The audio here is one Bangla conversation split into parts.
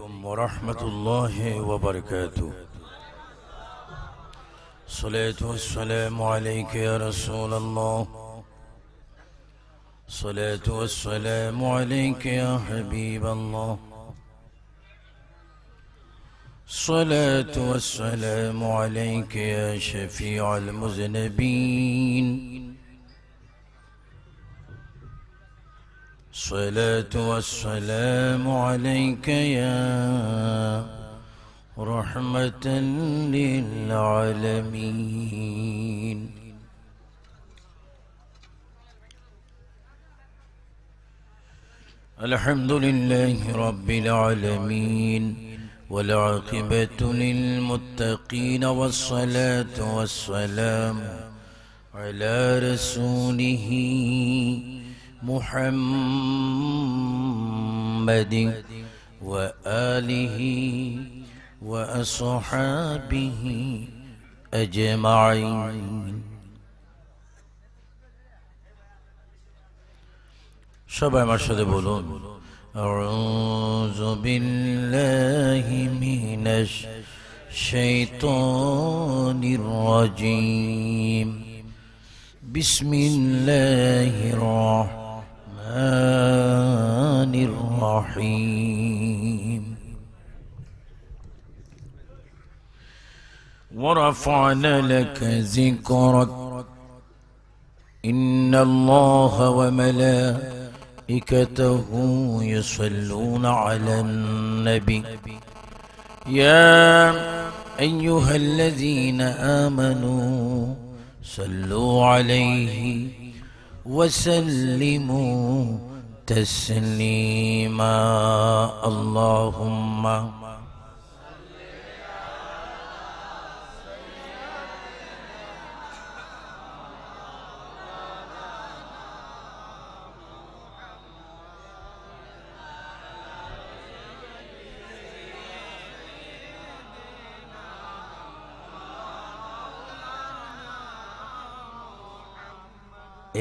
عليكم ورحمة الله وبركاته الصلاة والسلام عليك يا رسول الله الصلاة والسلام عليك يا حبيب الله الصلاة والسلام عليك يا شفيع المذنبين الصلاة والسلام عليك يا رحمة للعالمين الحمد لله رب العالمين والعاقبة للمتقين والصلاة والسلام على رسوله محمد وآله وأصحابه أجمعين شبع আমার সাথে বলুন أعوذ بالله من الشيطان الرجيم بسم الله الرحمن الرحمن الرحيم ورفعنا لك ذكرك إن الله وملائكته يصلون على النبي يا أيها الذين آمنوا صلوا عليه وسلم وسلموا تسليما اللهم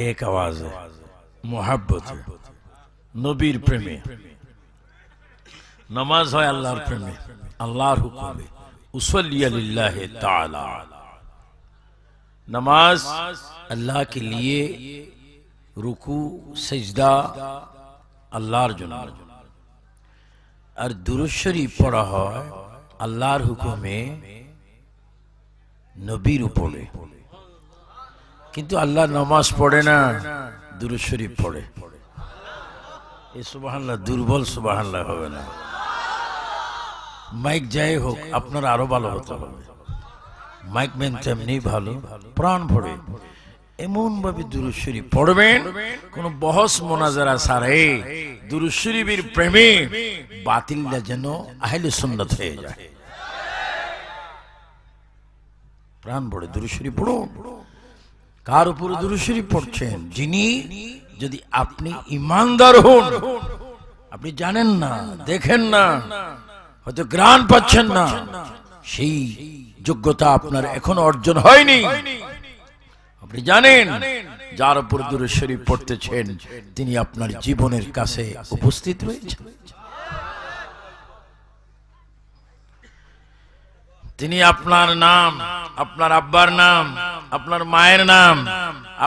ایک آواز ہے محبت نبیر پرمی نماز ہوئے اللہ اللہ تعالی نماز اللہ کے لیے رکو سجدہ اللہ اور درشری پڑھا ہو اللہ حکم نبیر رپولے কিন্তু আল্লাহ নামাজ পড়ে না দুরু শরীফ পড়ে এই সুবাহান্লা দুর্বল সুবাহান্লা হবে না মাইক যাই হোক আপনার আরো ভালো হতে হবে মাইক ম্যান তেমনি ভালো প্রাণ ভরে এমন ভাবে দুরুশ্বরী পড়বেন কোন বহস মোনাজারা সারে দুরুশ্বরীবীর প্রেমে বাতিলটা যেন আহলে সুন্নত হয়ে যায় প্রাণ ভরে দুরুশ্বরী পড়ুন কার উপরে দুরুশরী পড়ছেন যিনি যদি আপনি ইমানদার হন আপনি জানেন না দেখেন না হয়তো গ্রাণ পাচ্ছেন না সেই যোগ্যতা আপনার এখন অর্জন হয়নি আপনি জানেন যার উপর দূরে পড়তেছেন তিনি আপনার জীবনের কাছে উপস্থিত রয়েছেন তিনি আপনার নাম আপনার আব্বার নাম আপনার মায়ের নাম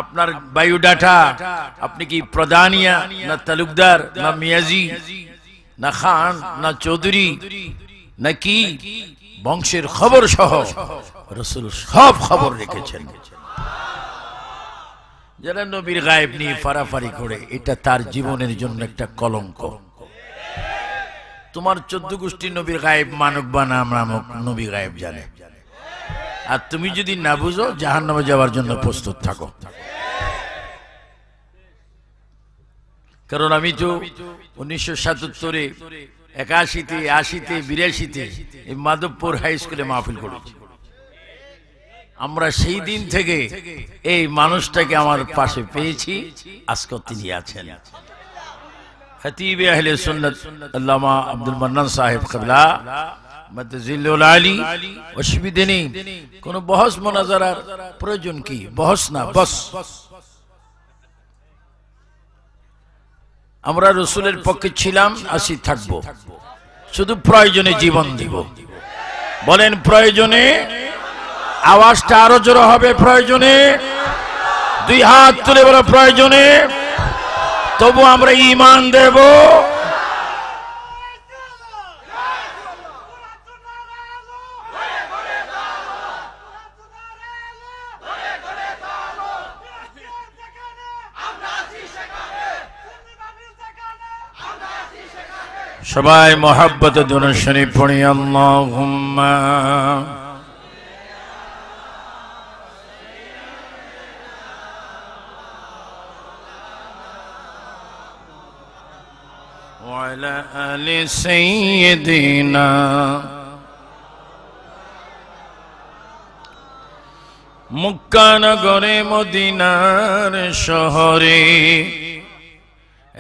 আপনার বায়োডাটা আপনি কি প্রধানিয়া না তালুকদার না মিয়াজি না খান না চৌধুরী না কি বংশের খবর সহ রসুল সব খবর রেখেছেন যারা নবীর গায়েব নিয়ে ফারাফারি করে এটা তার জীবনের জন্য একটা কলঙ্ক তোমার চোদ্দ গোষ্ঠী নবীর গায়েব মানুক বা না মানব নবী গায়েব জানে আর তুমি যদি না বুঝো জাহান নামে যাওয়ার জন্য প্রস্তুত থাকো কারণ আমি তো উনিশশো সাতাত্তরে একাশিতে আশিতে বিরাশিতে এই মাধবপুর হাই স্কুলে মাহফিল করেছি আমরা সেই দিন থেকে এই মানুষটাকে আমার পাশে পেয়েছি আজকে তিনি আছেন খতিবে আহলে সুন্নত আল্লামা আব্দুল মান্নান সাহেব কবলা অসুবিধে নেই কোন বহস মোনাজারার প্রয়োজন কি বহস না বস আমরা রসুলের পক্ষে ছিলাম আসি থাকবো শুধু প্রয়োজনে জীবন দিব বলেন প্রয়োজনে আওয়াজটা আরো জোর হবে প্রয়োজনে দুই হাত তুলে বলো প্রয়োজনে তবু আমরা ইমান দেবো সবাই মহাব্বত দনুশনী পড়ি আল্লাহ وعلى آل سيدنا মক্কা নগরে মদিনার শহরে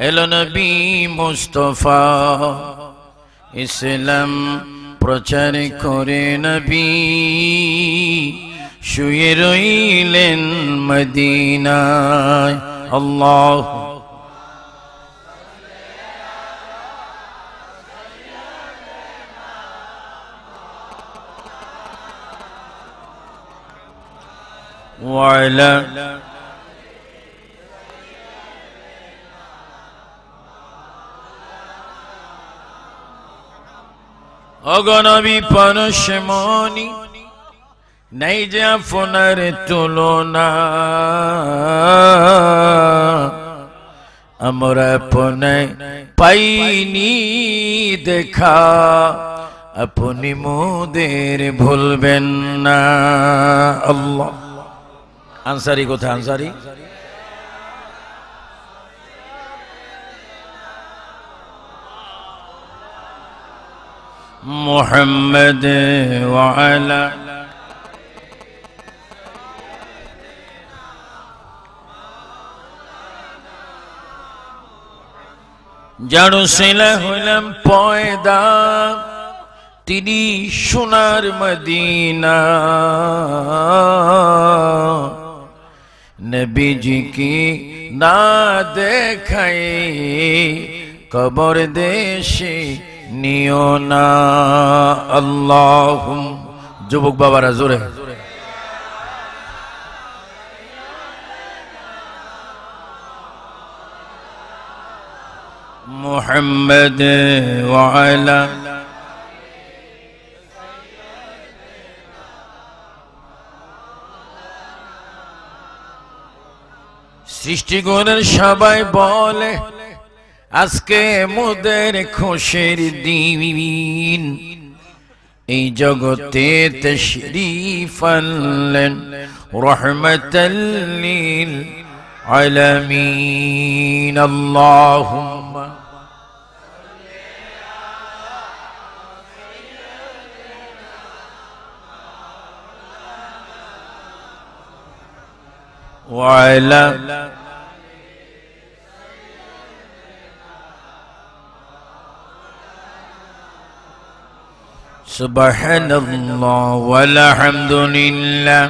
এলো নবী মুস্তফা ইসলাম প্রচার করে নবী শুয়ে রইলেন মদিনায় আল্লাহ وعلى অগণবী পরশমণি নেই যে আপনার তুলনা আমরা আপনে পাইনি দেখা আপনি মোদের ভুলবেন না আল্লাহ আনসারি কোথায় আনসারি محمد وعلى যার সেলা হইলাম পয়দা তিনি সোনার মদিনা কি না দেখাই কবর দেশে نيونا اللهم جبك بابا বাবারা محمد وعلى سيدنا محمد سيدنا محمد আজকে মোদের খুশির দিন এই জগতে তশরিফ আনলেন লিল আলামিন আল্লাহুম্মা وعلى سبحان الله والحمد لله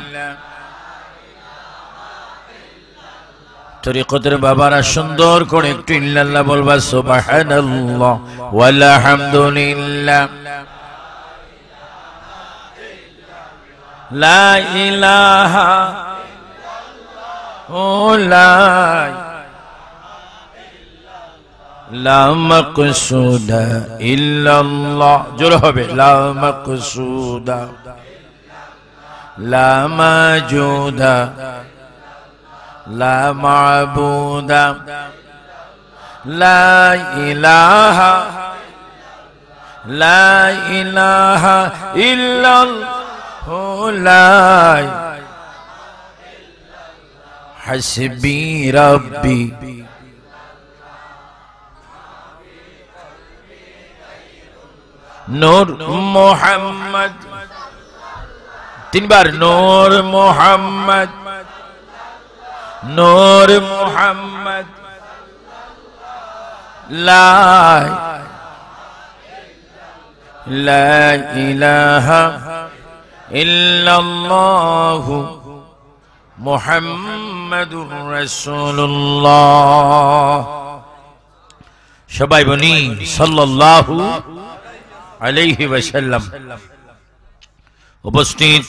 তরিকতের বাবারা সুন্দর করে একটু ইল্লাল্লাহ বলবা সুবহানাল্লাহ ওয়াল হামদুলিল্লাহ লা ইলাহা ইল্লাল্লাহ ও লা لا مقصود إلا الله جلوه بي لا مقصود لا موجود لا معبود لا إله لا إله إلا الله لا حسبي ربي نور محمد تنبار نور محمد نور محمد لا لا إله إلا الله محمد رسول الله شبابني صلى الله আলাইহি ওয়াসাল্লাম উপস্থিত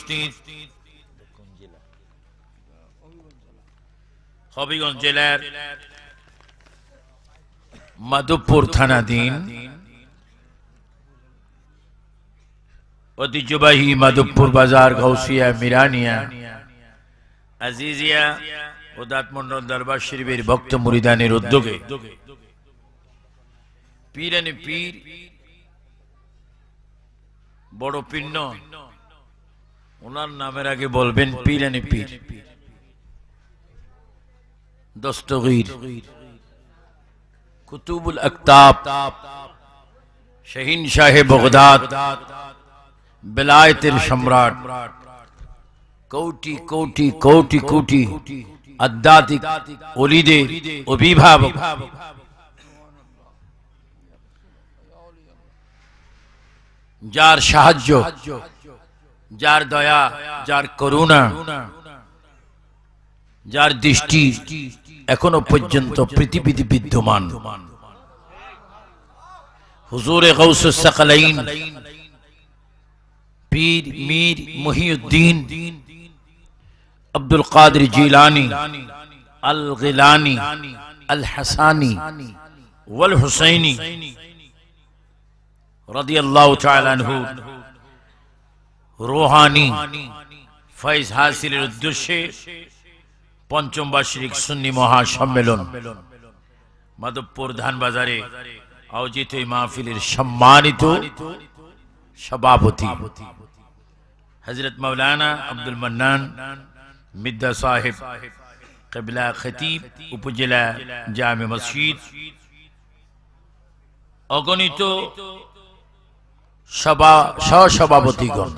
হবিগঞ্জ জেলার মাধবপুর থানাধীন ঐতিহ্যবাহী মাধবপুর বাজার গৌসিয়া মিরানিয়া আজিজিয়া ও দাঁতমন্ডল দরবার শরীফের ভক্ত মুরিদানের উদ্যোগে পীর পীর বড় পিণ্ড ওনার নামের আগে বলবেন পীরানি পীর দস্তগীর কুতুবুল আক্তাব শাহিন শাহে বগদাদ বেলায়েতের সম্রাট কোটি কোটি কোটি কোটি আধ্যাত্মিক অলিদের অভিভাবক যার সাহায্য যার দয়া যার করুণা যার দৃষ্টি এখনো পর্যন্ত পৃথিবীতে বিদ্যমান হুজুরে পীর মীর মহিউদ্দিন আব্দুল কাদের জিলানি আল গিলানি আল হাসানি ওয়াল হুসাইনি রোহানি ফয়েজ হাসিলের উদ্দেশ্যে পঞ্চম বার্ষিক সুন্নি মহাসম্মেলন মাধবপুর ধানবাজারে আয়োজিত এই মাহফিলের সম্মানিত সভাপতি হজরত মৌলানা আব্দুল মান্নান মিদ্দা সাহেব কবিলা খতিব উপজেলা জামে মসজিদ অগণিত সহসভাপতিগণ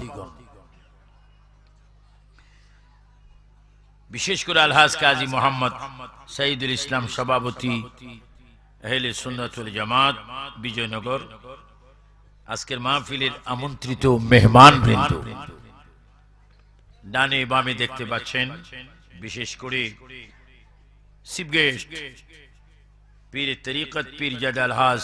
বিশেষ করে আলহাজ কাজী মোহাম্মদ সাইদুল ইসলাম সভাপতি হেলে সুন্নতুল জামাত বিজয়নগর আজকের মাহফিলের আমন্ত্রিত মেহমান ডানে বামে দেখতে পাচ্ছেন বিশেষ করে শিবগেস্ট পীর তরিকত পীর জাদ হাস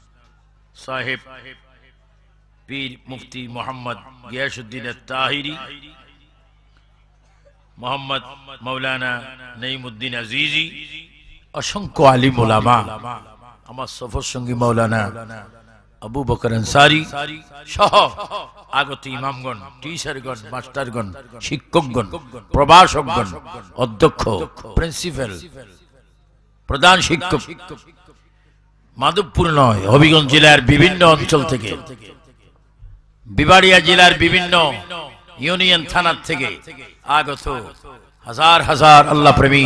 সাহেব পীর মুফতি মোহাম্মদ গিয়াসুদ্দিন তাহিরি মোহাম্মদ মৌলানা নঈমুদ্দিন আজিজি অসংখ্য আলী মোলামা আমার সফর সঙ্গী মৌলানা আবু বকর আনসারি সহ আগত ইমামগণ টিচারগণ মাস্টারগণ শিক্ষকগণ প্রভাষকগণ অধ্যক্ষ প্রিন্সিপাল প্রধান শিক্ষক মাধবপুর নয় হবিগঞ্জ জেলার বিভিন্ন অঞ্চল থেকে বিবাড়িয়া জেলার বিভিন্ন ইউনিয়ন থানার থেকে আগত হাজার হাজার আল্লাহ প্রেমী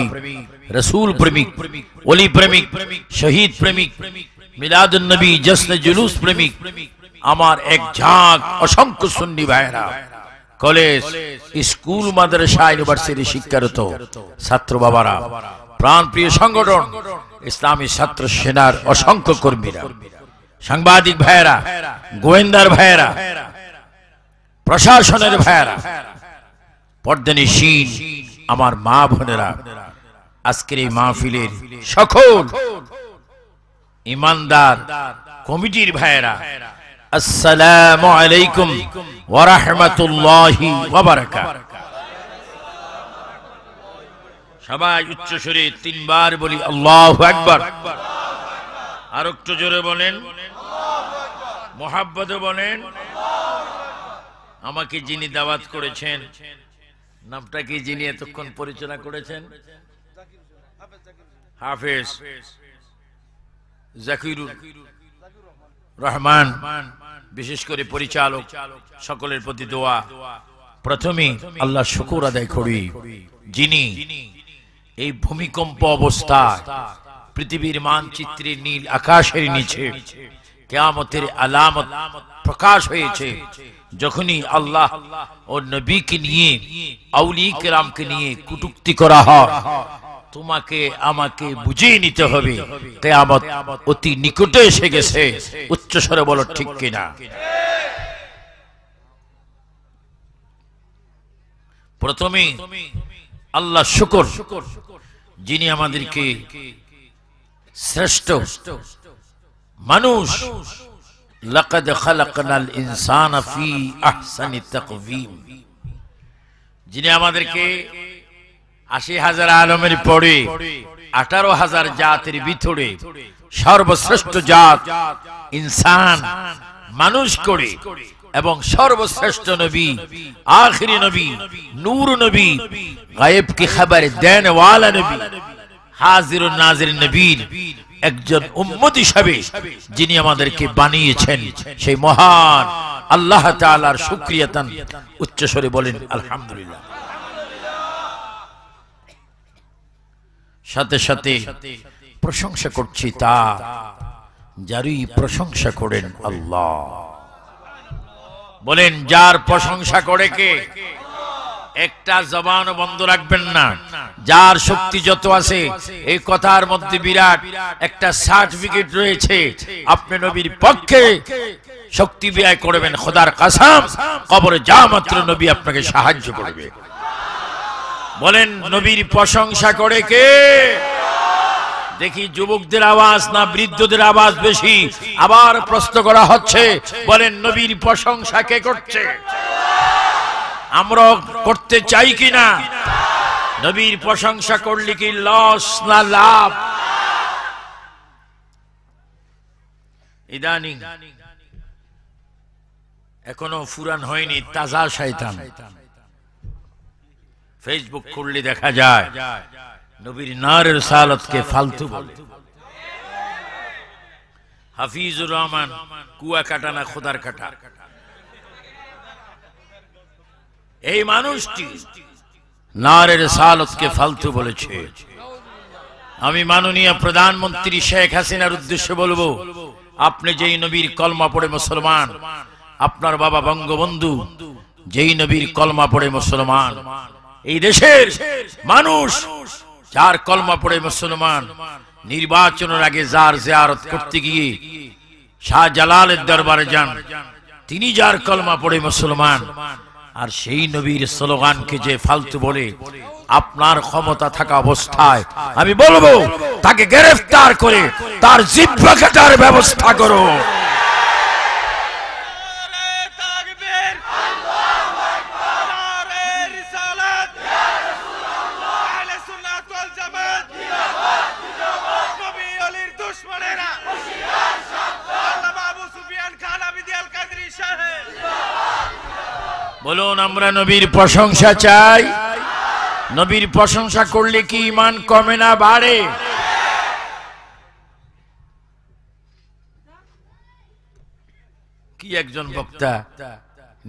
রসুল প্রেমিক অলি প্রেমিক শহীদ প্রেমিক মিলাদ নবী জশ্ন জুলুস প্রেমিক আমার এক ঝাঁক অসংখ্য সুন্নি ভাইরা কলেজ স্কুল মাদ্রাসা ইউনিভার্সিটি শিক্ষারত ছাত্র বাবারা প্রাণ প্রিয় সংগঠন ইসলামী ছাত্র সেনার অসংখ্য কর্মীরা সাংবাদিক ভাইয়েরা গোয়েন্দার ভাইয়েরা প্রশাসনের ভাইয়েরা পর্দানি শীন আমার মা বোনেরা আজকের এই মাহফিলের সকল ইমানদার কমিটির ভাইয়েরা আসসালামু আলাইকুম ওয়া রাহমাতুল্লাহি ওয়া বারাকাতুহু সবাই উচ্চ সুরে তিনবার বলি আল্লাহ একবার আর একটু জোরে বলেন মোহাব্বত বলেন আমাকে যিনি দাওয়াত করেছেন নামটা কি যিনি এতক্ষণ পরিচয় করেছেন হাফেজ জাকিরুল রহমান বিশেষ করে পরিচালক সকলের প্রতি দোয়া প্রথমে আল্লাহ শুকুর আদায় করি যিনি এই ভূমিকম্প অবস্থা পৃথিবীর মানচিত্রে নীল আকাশের নিচে কেয়ামতের আলামত প্রকাশ হয়েছে যখনই আল্লাহ ও নবীকে নিয়ে আউলি কেরামকে নিয়ে কুটুক্তি করা হয় তোমাকে আমাকে বুঝিয়ে নিতে হবে কেয়ামত অতি নিকটে এসে গেছে উচ্চস্বরে বলো ঠিক কিনা প্রথমে আল্লাহ শুকর যিনি আমাদেরকে শ্রেষ্ঠ মানুষ লকদ خلقنا ইনসান ফি আহসানি تقويم যিনি আমাদেরকে আশি হাজার আলমের পরে আঠারো হাজার জাতের ভিতরে সর্বশ্রেষ্ঠ জাত ইনসান মানুষ করে এবং সর্বশ্রেষ্ঠ নবী আখিরি নবী নূর নবী গায়েব কি খাবার দেন ওয়ালা নবী হাজির নাজির নবীর একজন উম্মত হিসাবে যিনি আমাদেরকে বানিয়েছেন সেই মহান আল্লাহ তাআলার শুকরিয়াতান উচ্চস্বরে বলেন আলহামদুলিল্লাহ সাথে সাথে প্রশংসা করছি তা যারই প্রশংসা করেন আল্লাহ বলেন যার প্রশংসা করে কে একটা জবান বন্ধ রাখবেন না যার শক্তি যত আছে এই কথার মধ্যে বিরাট একটা সার্টিফিকেট রয়েছে আপনি নবীর পক্ষে শক্তি ব্যয় করবেন খোদার কাসাম কবরে যা মাত্র নবী আপনাকে সাহায্য করবে বলেন নবীর প্রশংসা করে কে দেখি যুবকদের আওয়াজ না বৃদ্ধদের আওয়াজ বেশি আবার প্রশ্ন করা হচ্ছে বলেন নবীর প্রশংসা কে করছে আমরা করতে চাই কি না নবীর প্রশংসা করলে কি লস না লাভ ইদানিং এখনো ফুরান হয়নি তাজা শয়তান ফেসবুক খুললে দেখা যায় নবীর নারের ফালতু বলে হাফিজুর রহমান কুয়া কাটা না খোদার কাটা এই মানুষটি নারের ফালতু বলেছে আমি মাননীয় প্রধানমন্ত্রী শেখ হাসিনার উদ্দেশ্যে বলবো আপনি যেই নবীর কলমা পড়ে মুসলমান আপনার বাবা বঙ্গবন্ধু যেই নবীর কলমা পড়ে মুসলমান এই দেশের মানুষ যার কলমা পড়ে মুসলমান নির্বাচনের আগে যার জিয়ারত করতে গিয়ে শাহ জালালের দরবারে যান তিনি যার কলমা পড়ে মুসলমান আর সেই নবীর স্লোগানকে যে ফালতু বলে আপনার ক্ষমতা থাকা অবস্থায় আমি বলবো তাকে গ্রেফতার করে তার জিব্বা কাটার ব্যবস্থা করো বলুন আমরা নবীর প্রশংসা চাই নবীর প্রশংসা করলে কি ইমান কমে না বাড়ে কি একজন বক্তা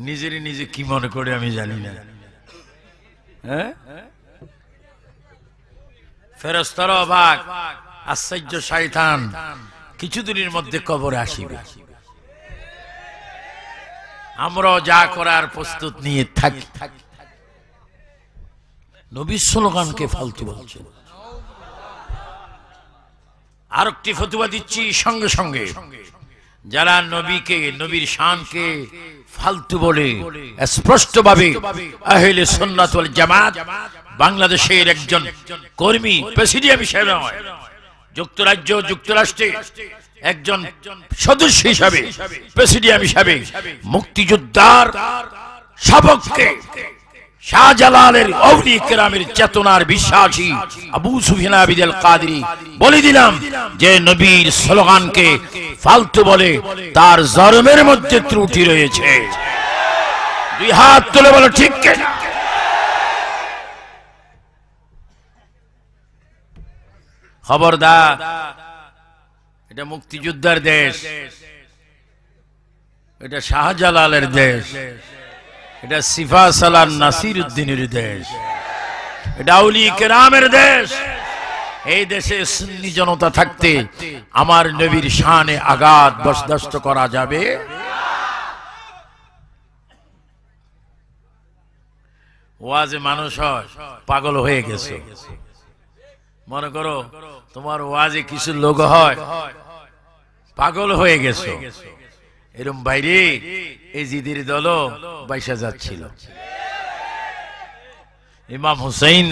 নিজেরই নিজে কি মনে করে আমি জানি না হ্যাঁ ফেরস্তার অবাক আশ্চর্য সাইথান কিছুদিনের মধ্যে কবরে আসিবে আমরাও যা করার প্রস্তুত নিয়ে থাকি নবী স্লোগানকে ফালতু আর আরেকটি ফতুয়া দিচ্ছি সঙ্গে সঙ্গে যারা নবীকে নবীর শানকে ফালতু বলে স্পষ্টভাবে আহলে সন্ন্যত জামাত বাংলাদেশের একজন কর্মী প্রেসিডিয়াম হিসেবে নয় যুক্তরাজ্য যুক্তরাষ্ট্রে একজন সদস্য হিসাবে প্রেসিডিয়াম হিসাবে মুক্তিযোদ্ধার সবককে শাহজালালের অবলি কেরামের চেতনার বিশ্বাসী আবু সুফিনা বিদেল কাদরি বলে দিলাম যে নবীর স্লোগানকে ফালতু বলে তার জরমের মধ্যে ত্রুটি রয়েছে দুই হাত তুলে বলো ঠিক কেনা খবরদার এটা মুক্তিযোদ্ধার দেশ এটা শাহজালালের দেশ এটা সিফা সালান নাসির উদ্দিনের দেশ এটা উলি কেরামের দেশ এই দেশে সুন্নি জনতা থাকতে আমার নবীর শানে আঘাত বসদস্ত করা যাবে ওয়াজে মানুষ পাগল হয়ে গেছে মনে করো তোমার ওয়াজে কিছু লোক হয় পাগল হয়ে গেছো এরম বাইরে এই জিদির দল বাইশা যাচ্ছিল ইমাম হুসাইন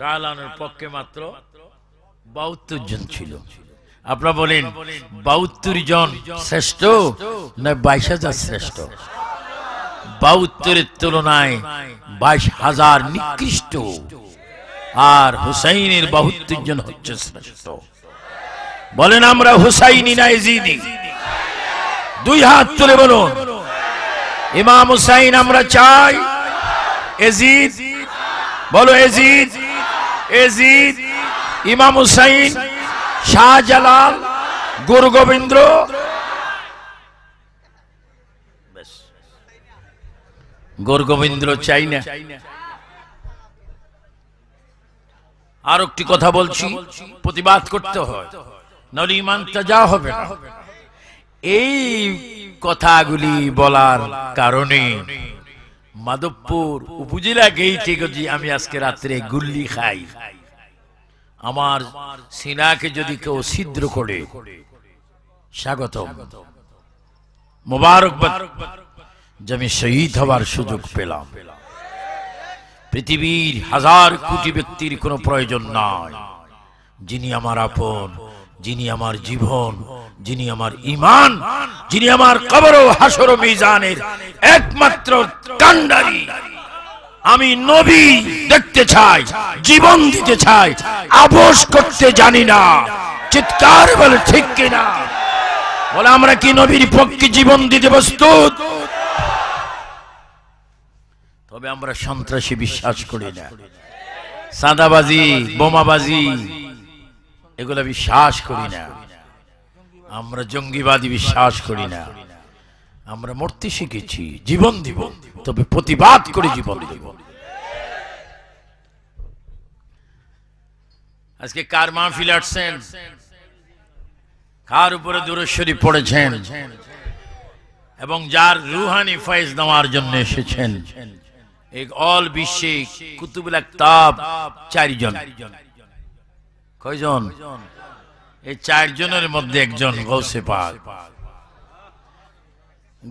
তালানোর পক্ষে মাত্র বাহাত্তর জন ছিল আপনারা বলেন বাহাত্তর জন শ্রেষ্ঠ না বাইশ হাজার শ্রেষ্ঠ বাহাত্তরের তুলনায় বাইশ হাজার নিকৃষ্ট আর হুসাইনের বাহাত্তর জন হচ্ছে শ্রেষ্ঠ বলেন আমরা হুসাইনি না এজিদি দুই হাত তুলে বলুন ইমাম হুসাইন আমরা চাই এজিদ বলো এজিদ এজিদ ইমাম হুসাইন শাহজালাল গুরু গোবিন্দ গুরু গোবিন্দ চাই না আর একটি কথা বলছি প্রতিবাদ করতে হয় নলে ইমান তাজা হবে না এই কথাগুলি বলার কারণে মাধবপুর উপজেলা গেইটে গজি আমি আজকে রাত্রে গুল্লি খাই আমার সিনাকে যদি কেউ ছিদ্র করে স্বাগত মোবারকবাদ যে আমি শহীদ হওয়ার সুযোগ পেলাম পৃথিবীর হাজার কোটি ব্যক্তির কোনো প্রয়োজন নয় যিনি আমার আপন যিনি আমার জীবন যিনি আমার ইমান যিনি আমার কবর ও হাসর মিজানের একমাত্র কান্ডারি আমি নবী দেখতে চাই জীবন দিতে চাই আবশ করতে জানি না চিৎকার বলে ঠিক কিনা বলে আমরা কি নবীর পক্ষে জীবন দিতে প্রস্তুত তবে আমরা সন্ত্রাসী বিশ্বাস করি না সাদাবাজি বোমাবাজি এগুলো বিশ্বাস করি না আমরা জঙ্গিবাদী বিশ্বাস করি না আমরা মরতে শিখেছি জীবন দিব তবে প্রতিবাদ করে জীবন দিব আজকে কার মাহফিল আসছেন কার উপরে দূরস্বরী পড়েছেন এবং যার রুহানি ফয়েজ নেওয়ার জন্য এসেছেন এক অল বিশ্বে কুতুবুল আক্তাব চারিজন কয়জন এই চারজনের মধ্যে একজন গৌসে পাক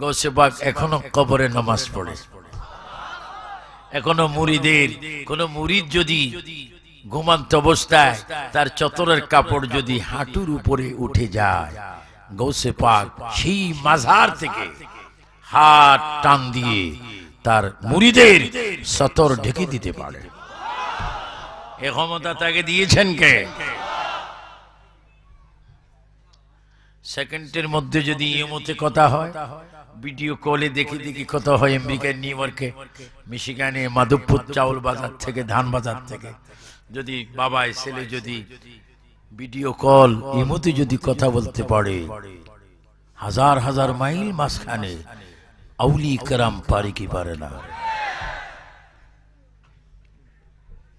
গৌসে পাক এখনো কবরে নামাজ পড়ে এখনো মুড়িদের কোন মুড়িদ যদি ঘুমান্ত অবস্থায় তার চতরের কাপড় যদি হাঁটুর উপরে উঠে যায় গৌসে পাক সেই মাঝার থেকে হাত টান দিয়ে তার মুড়িদের সতর ঢেকে দিতে পারে এ ক্ষমতা তাকে দিয়েছেন কে সেকেন্ডের মধ্যে যদি ইমতে কথা হয় ভিডিও কলে দেখি দেখি কত হয় আমেরিকার নিউ ইয়র্কে মিশিগানে মাধবপুর চাউল বাজার থেকে ধান বাজার থেকে যদি বাবা ছেলে যদি ভিডিও কল ইমতে যদি কথা বলতে পারে হাজার হাজার মাইল মাঝখানে আউলি কারাম পারে কি পারে না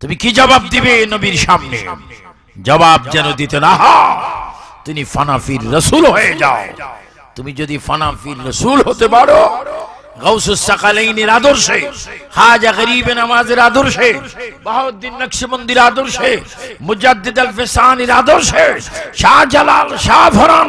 তুমি কি জবাব দিবে নবীর সামনে জবাব যেন দিতে না তিনি ফানাফির রসুল হয়ে যাও তুমি যদি ফানাফির রসুল হতে পারো আদর্শে আদর্শে আদর্শে মুজাদ্দিদ আল ফেসানির আদর্শে শাহ জালাল শাহ ফরান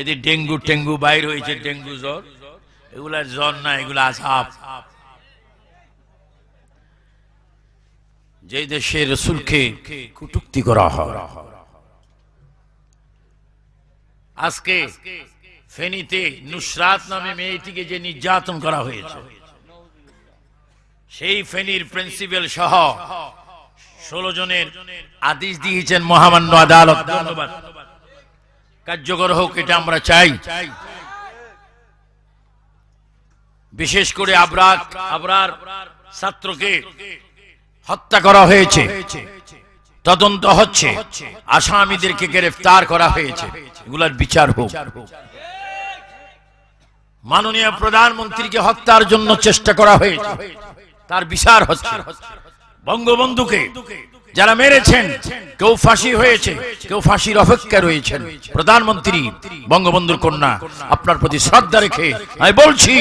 এদের ডেঙ্গু টেঙ্গু বাইর হয়েছে ডেঙ্গু জ্বর এগুলা জ্বর না এগুলো আসাপ যে দেশে রসুলকে কুটুক্তি করা হয় আজকে ফেনীতে নুসরাত নামে মেয়েটিকে যে নির্যাতন করা হয়েছে সেই ফেনীর প্রিন্সিপাল সহ ষোলো জনের আদেশ দিয়েছেন মহামান্য আদালত ধন্যবাদ কার্যকর হোক এটা আমরা চাই বিশেষ করে আবরাক আবরার ছাত্রকে হত্যা করা হয়েছে তদন্ত হচ্ছে আসামিদেরকে গ্রেফতার করা হয়েছে এগুলার বিচার হোক মাননীয় প্রধানমন্ত্রীকে হত্যার জন্য চেষ্টা করা হয়েছে তার বিচার হচ্ছে বঙ্গবন্ধুকে যারা মেরেছেন কেউ ফাঁসি হয়েছে কেউ ফাঁসির অপেক্ষা রয়েছেন প্রধানমন্ত্রী বঙ্গবন্ধুর কন্যা আপনার প্রতি শ্রদ্ধা রেখে আমি বলছি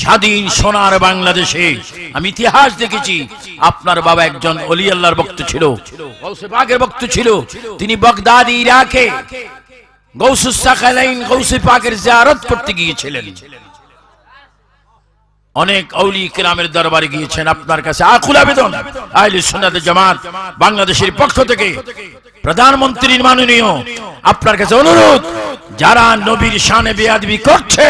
স্বাধীন সোনার বাংলাদেশে আমি ইতিহাস দেখেছি আপনার বাবা একজন অলি আল্লাহর বক্ত ছিল বাঘের বক্ত ছিল তিনি বগদাদ ইরাকে গৌসুসাখালাইন গৌসি পাকের জিয়ারত করতে গিয়েছিলেন অনেক অলি ক্রামের দরবারে গিয়েছেন আপনার কাছে আকুল আবেদন জামাত বাংলাদেশের পক্ষ থেকে প্রধানমন্ত্রীর মাননীয় আপনার কাছে অনুরোধ যারা নবীর শানে বেয়াদবি করছে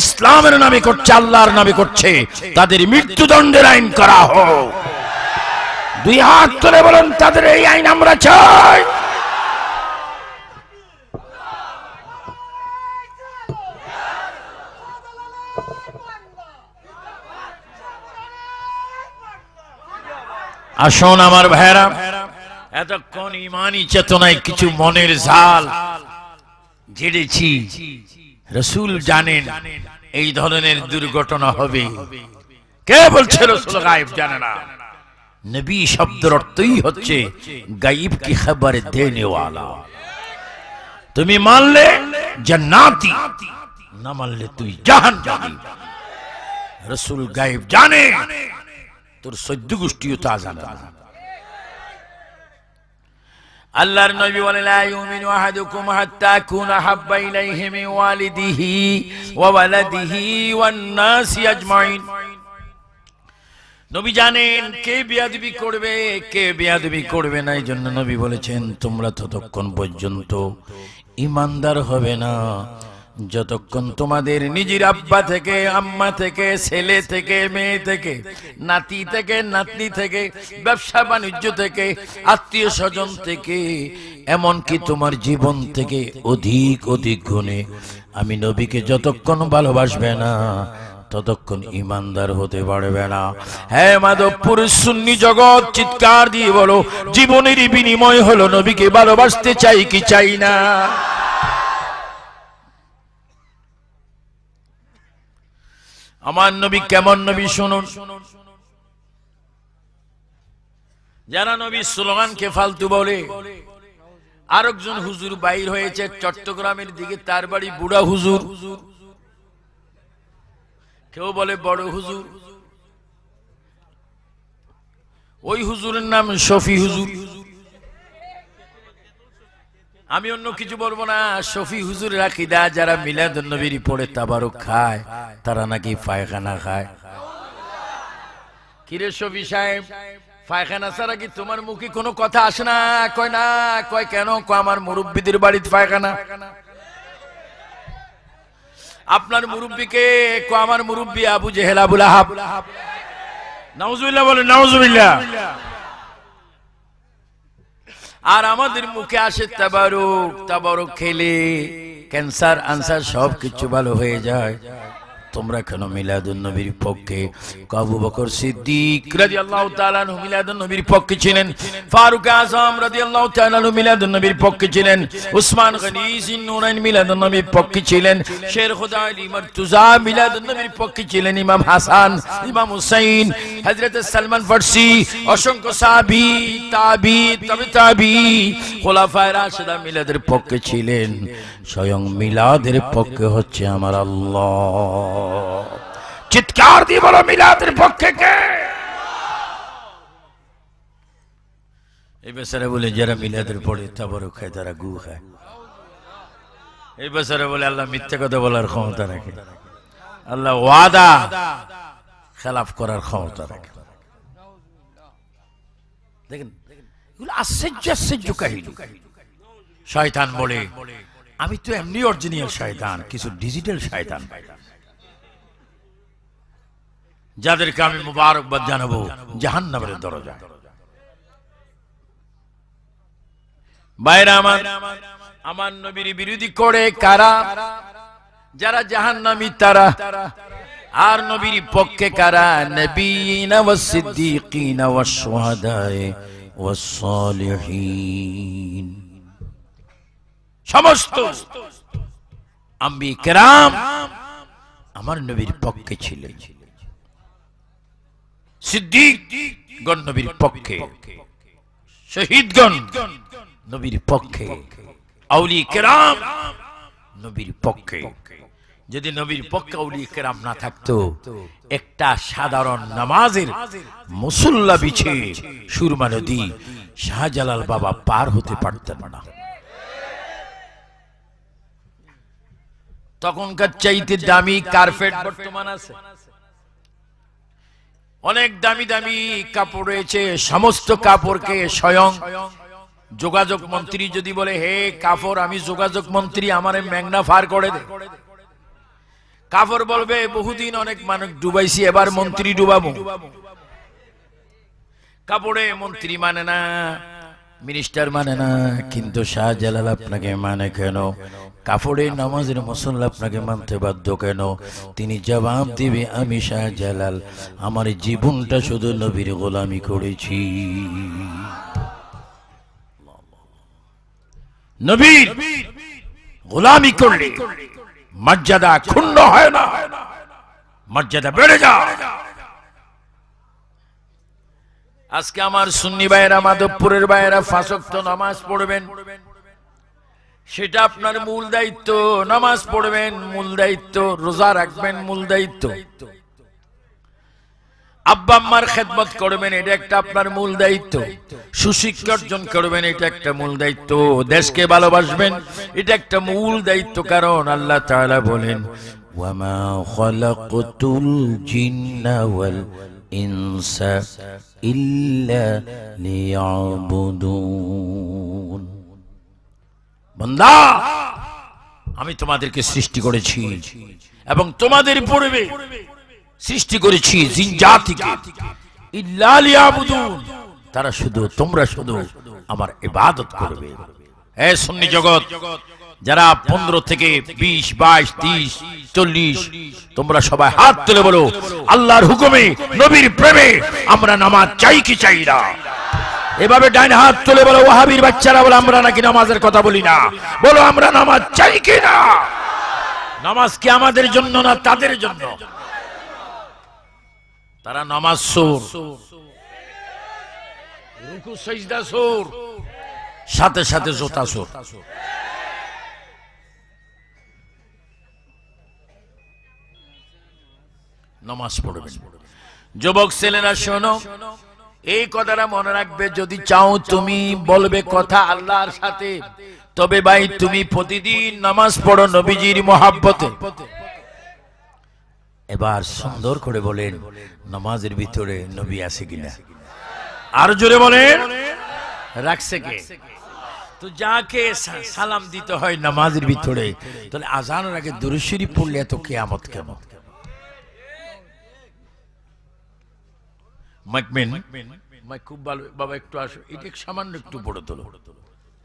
ইসলামের নামে করছে আল্লাহর নামে করছে তাদের মৃত্যুদণ্ডের আইন করা হোক দুই হাত তুলে বলুন তাদের এই আইন আমরা চাই আসন আমার ভাইরা এতক্ষণ ইমানই চেতনায় কিছু মনের ঝাল ঝেড়েছি রসুল জানেন এই ধরনের দুর্ঘটনা হবে কে বলছে রসুল গায়েব জানে না নবী শব্দের অর্থই হচ্ছে গাইব কি খবর দেনেওয়ালা তুমি মানলে জান্নাতি না মানলে তুই জাহান জানি রসুল গায়েব জানে তোর সদ্য গোষ্ঠীও তা জানে না আল্লাহর নবী বলে লা ইউমিনু আহাদুকুম হাত্তা কুনা হাব্বা ইলাইহি ওয়ালিদিহি ওয়া ওয়ালাদিহি ওয়ান আজমাইন নবী জানেন কে বিয়াদবি করবে কে বিয়াদবি করবে না এই জন্য নবী বলেছেন তোমরা ততক্ষণ পর্যন্ত ইমানদার হবে না যতক্ষণ তোমাদের নিজের আব্বা থেকে আম্মা থেকে ছেলে থেকে মেয়ে থেকে নাতি থেকে নাতনি থেকে ব্যবসা বাণিজ্য থেকে আত্মীয় স্বজন থেকে এমনকি তোমার জীবন থেকে অধিক অধিক গুণে আমি নবীকে যতক্ষণ ভালোবাসবে না ততক্ষণ ইমানদার হতে পারবে না হ্যাঁ মাধবপুর সুন্নি জগৎ চিৎকার দিয়ে বলো জীবনেরই বিনিময় হলো নবীকে ভালোবাসতে চাই কি চাই না আমার নবী কেমন নবী শুনুন যারা নবী স্লোগানকে ফালতু বলে আরেকজন হুজুর বাইর হয়েছে চট্টগ্রামের দিকে তার বাড়ি বুড়া হুজুর কেউ বলে বড় হুজুর ওই হুজুরের নাম শফি হুজুর হুজুর আমি অন্য কিছু বলবো না শফি হুজুর রাখি দা যারা মিলাদ নবীরি পড়ে তাবারক খায় তারা নাকি পায়খানা খায় কিরে শফি সাহেব পায়খানা ছাড়া কি তোমার মুখে কোনো কথা আসে না কয় না কয় কেন কয় আমার মুরব্বীদের বাড়িতে পায়খানা আপনার মুরব্বীকে কো আমার মুরব্বী আবু জেহেল হাবুলা হাবুলা নাউজুবিল্লাহ বলে নাউজুবিল্লাহ আর আমাদের মুখে আসে তাবারুক তাবারুক খেলে ক্যান্সার আনসার সব কিছু ভালো হয়ে যায় তোমরা কেন মিলাদুল নবীর পক্ষে আবু বকর সিদ্দিক রাদিয়াল্লাহু তাআলা মিলাদুল নবীর পক্ষে ছিলেন ফারুক আযম রাদিয়াল্লাহু তাআলা মিলাদুল নবীর পক্ষে ছিলেন উসমান গনি জিন্নুরাইন মিলাদুল নবীর পক্ষে ছিলেন শের খোদা আলী মর্তুজা মিলাদুল নবীর পক্ষে ছিলেন ইমাম হাসান ইমাম হুসাইন হযরত সালমান ফারসি অসংখ্য সাহাবী তাবি তাবি তাবি খোলাফায়ে রাশিদা মিলাদের পক্ষে ছিলেন স্বয়ং মিলাদের পক্ষে হচ্ছে আমার আল্লাহ চিৎকার দিয়ে বলো মিলাদের পক্ষে কে এই বেচারা বলে যারা মিলাদের পড়ে তাবারও খায় তারা গু খায় এই বেচারা বলে আল্লাহ মিথ্যে কথা বলার ক্ষমতা রাখে আল্লাহ ওয়াদা খেলাফ করার ক্ষমতা রাখে দেখেন এগুলো আশ্চর্য আশ্চর্য কাহিনী শয়তান বলে আমি তো এমনি অরিজিনাল শয়তান কিছু ডিজিটাল শয়তান যাদেরকে আমি মুবারকবাদ জানাবো জাহান্নামের দরজা বাইরে আমার আমার নবীর বিরোধী করে কারা যারা জাহান নামি তারা আর নবীর পক্ষে কারা নবী নব সিদ্দিকিনা নব শুহাদায়ে ও সালিহিন সমস্ত আমি কেরাম আমার নবীর পক্ষে ছিল সিদ্দিক গণ নবীর পক্ষে শহীদগণ নবীর পক্ষে আউলি কেরাম নবীর পক্ষে যদি নবীর পক্ষে আউলি কেরাম না থাকতো একটা সাধারণ নামাজের মুসল্লা বিছে সুরমা নদী শাহজালাল বাবা পার হতে পারতেন না তখনকার চাইতে দামি কার্পেট বর্তমান আছে অনেক দামি দামি কাপড় রয়েছে সমস্ত কাপড়কে স্বয়ং যোগাযোগ মন্ত্রী যদি বলে হে কাপড় আমি যোগাযোগ মন্ত্রী আমার ম্যাংনা ফার করে দে কাপড় বলবে বহুদিন অনেক মানুষ ডুবাইছি এবার মন্ত্রী ডুবাবো কাপড়ে মন্ত্রী মানে না মিনিস্টার মানে না কিন্তু শাহজালাল আপনাকে মানে কেন কাপড়ের নামাজের মুসল্লা আপনাকে মানতে বাধ্য কেন তিনি জবাব দিবে আমি শাহজালাল আমার জীবনটা শুধু নবীর গোলামি করেছি নবীর গোলামি করলে মর্যাদা ক্ষুণ্ণ হয় না মর্যাদা বেড়ে যায় আজকে আমার সুন্নি ভাইরা মাধবপুরের ভাইয়েরা ফাঁসক্ত নামাজ পড়বেন সেটা আপনার মূল দায়িত্ব নামাজ পড়বেন মূল দায়িত্ব রোজা রাখবেন মূল দায়িত্ব আব্বাম্মার খেদমত করবেন এটা একটা আপনার মূল দায়িত্ব সুশিক্ষা অর্জন করবেন এটা একটা মূল দায়িত্ব দেশকে ভালোবাসবেন এটা একটা মূল দায়িত্ব কারণ আল্লাহ তাআলা বলেন ওয়ামা খলাকতুল জিন্না ওয়াল ইনসা বন্দা আমি তোমাদেরকে সৃষ্টি করেছি এবং তোমাদের পূর্বে সৃষ্টি করেছি ইল্লা লিয়াবুদুন তারা শুধু তোমরা শুধু আমার ইবাদত করবে এ সুন্নি জগৎ যারা পনেরো থেকে বিশ বাইশ তিরিশ চল্লিশ তোমরা সবাই হাত তুলে বলো আল্লাহর হুকুমে নবীর প্রেমে আমরা নামাজ চাই কি চাই না এভাবে ডাইন হাত তুলে বলো ওহাবির বাচ্চারা বলো আমরা নাকি নামাজের কথা বলি না বলো আমরা নামাজ চাই কি না নামাজ কি আমাদের জন্য না তাদের জন্য তারা নামাজ সোর রুকু সজদা সোর সাথে সাথে জোতা চোর নমাজ পড়বেন যুবক ছেলেরা শোনো এই কথাটা মনে রাখবে যদি চাও তুমি বলবে কথা আল্লাহর সাথে তবে ভাই তুমি প্রতিদিন নামাজ পড়ো নবীজির মহাব্বতে এবার সুন্দর করে বলেন নামাজের ভিতরে নবী আছে কিনা আর জোরে বলেন রাখছে কে তো যাকে সালাম দিতে হয় নামাজের ভিতরে তাহলে আজানোর আগে দূরেশ্বরী পড়লে এত কেয়ামত কেমন খুব ভালো বাবা একটু আসো এটা সামান্য একটু তোলো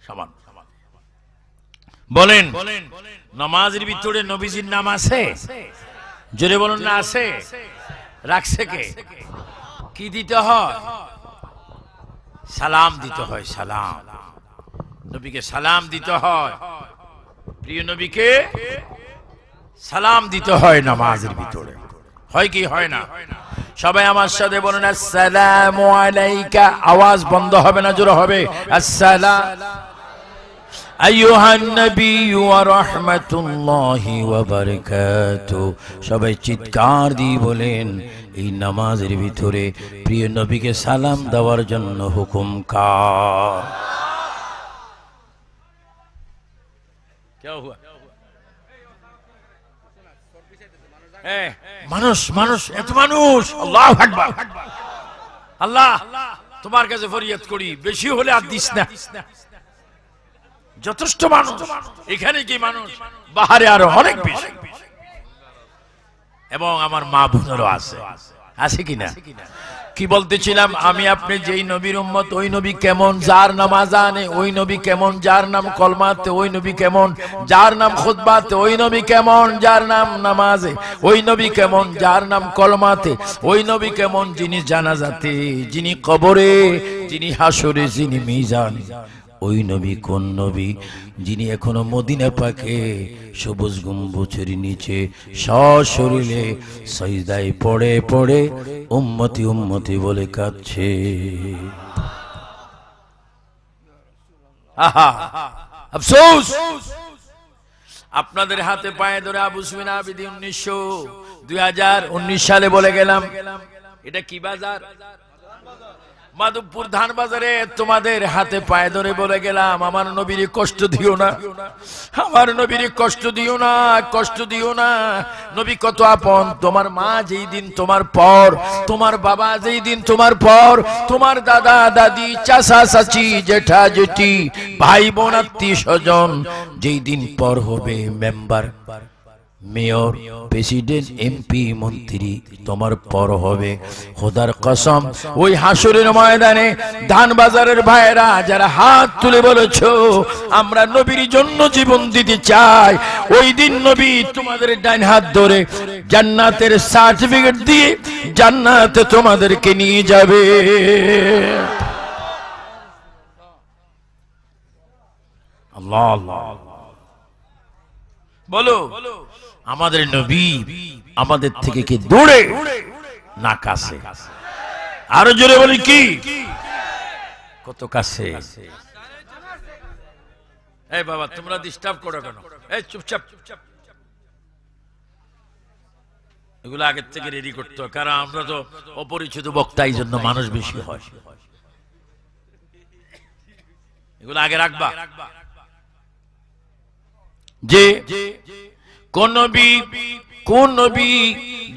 সামান্য বলেন নামাজের ভিতরে নবীজির নাম আছে জোরে বলুন না আছে রাখছে কে কি দিতে হয় সালাম দিতে হয় সালাম নবীকে সালাম দিতে হয় প্রিয় নবীকে সালাম দিতে হয় নামাজের ভিতরে হয় কি হয় না সবাই আমার সাথে বলুন আসসালাম আলাইকা আওয়াজ বন্ধ হবে না জোরে হবে আসসালাম সবাই চিৎকার দিয়ে বলেন এই নামাজের ভিতরে প্রিয় নবীকে সালাম দেওয়ার জন্য হুকুম কার क्या हुआ মানুষ মানুষ এত মানুষ আল্লাহ আল্লাহ তোমার কাছে ফরিয়াদ করি বেশি হলে আর দিস না যথেষ্ট মানুষ এখানে কি মানুষ বাহারে আরো অনেক বেশি এবং আমার মা বোনেরও আছে আছে আছে কিনা কি বলতেছিলাম আমি আপনি যেই নবীর উম্মত ওই নবী কেমন যার নাম আজানে ওই নবী কেমন যার নাম কলমাতে ওই নবী কেমন যার নাম খুদবাতে ওই নবী কেমন যার নাম নামাজে ওই নবী কেমন যার নাম কলমাতে ওই নবী কেমন যিনি জানাজাতে যিনি কবরে যিনি হাসরে যিনি মিজান ওই নবী কোন নবী যিনি এখনো মদিনা পাকে সবুজ গম্বুছের নিচে সশরীরে সৈদায় পড়ে পড়ে উম্মতি উম্মতি বলে কাঁদছে আপনাদের হাতে পায়ে ধরে আবু সুমিনা আবিদি উনিশশো দুই সালে বলে গেলাম এটা কি বাজার মাধবপুর ধান বাজারে তোমাদের হাতে পায়ে ধরে বলে গেলাম আমার নবীর কষ্ট দিও না আমার নবীর কষ্ট দিও না কষ্ট দিও না নবী কত আপন তোমার মা যেই দিন তোমার পর তোমার বাবা যেই দিন তোমার পর তোমার দাদা দাদি চাচা চাচি জেঠা জেঠি ভাই বোন আত্মীয় স্বজন যেই দিন পর হবে মেম্বার মেয়র প্রেসিডেন্ট এমপি মন্ত্রী তোমার পর হবে খোদার কসম ওই হাসুরের ময়দানে ধান বাজারের ভাইরা যারা হাত তুলে বলেছ আমরা নবীর জন্য জীবন দিতে চাই ওই দিন নবী তোমাদের ডাইন হাত ধরে জান্নাতের সার্টিফিকেট দিয়ে জান্নাতে তোমাদেরকে নিয়ে যাবে আল্লাহ আল্লাহ বলো আমাদের নবী আমাদের থেকে কি দূরে না কাছে আরো জোরে বলি কি কত কাছে এই বাবা তোমরা ডিস্টার্ব করো কেন এই চুপচাপ চুপচাপ এগুলো আগের থেকে রেডি করতে কারণ আমরা তো অপরিচিত বক্তা এই জন্য মানুষ বেশি হয় এগুলো আগে রাখবা যে কোন নবী কোন নবী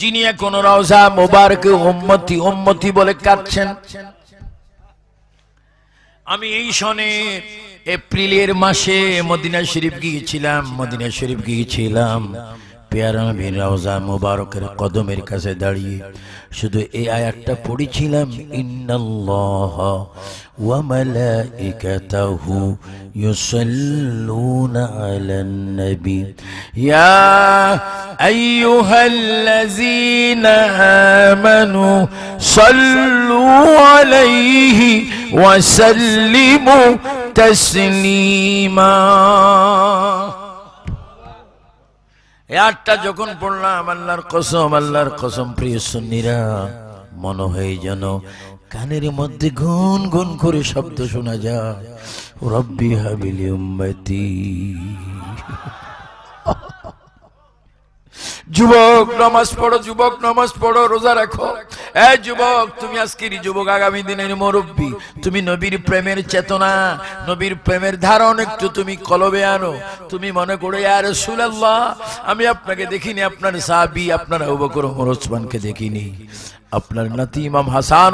যিনি এখন রওজা মোবারকে উম্মতি উম্মতি বলে কাঁদছেন আমি এই সনে এপ্রিলের মাসে মদিনা শরীফ গিয়েছিলাম মদিনা শরীফ গিয়েছিলাম پیارا میں روزہ مبارک قدو میرے کسے داڑیے شدو اے آیات تا پوڑی چھلم ان اللہ وملائکتہو یسلون علی النبی یا ایوہا الذین آمنوا صلو علیہ وسلموا تسلیما আটটা যখন পড়লাম আল্লাহর কসম আল্লাহর কসম প্রিয় সুন্নিরা মনে হয় যেন কানের মধ্যে গুন গুন করে শব্দ শোনা যায় রব্বি হাবিলি উম্মতি যুবক নামাজ পড়ো যুবক নামাজ পড়ো রোজা রাখো এ যুবক তুমি আজকের যুবক আগামী দিনের মুরব্বী তুমি নবীর প্রেমের চেতনা নবীর প্রেমের ধারণ একটু তুমি কলবে আনো তুমি মনে করো আর সুলাল্লাহ আমি আপনাকে দেখিনি আপনার সাহাবি আপনার অবকর ওসমানকে দেখিনি আপনার নাতি ইমাম হাসান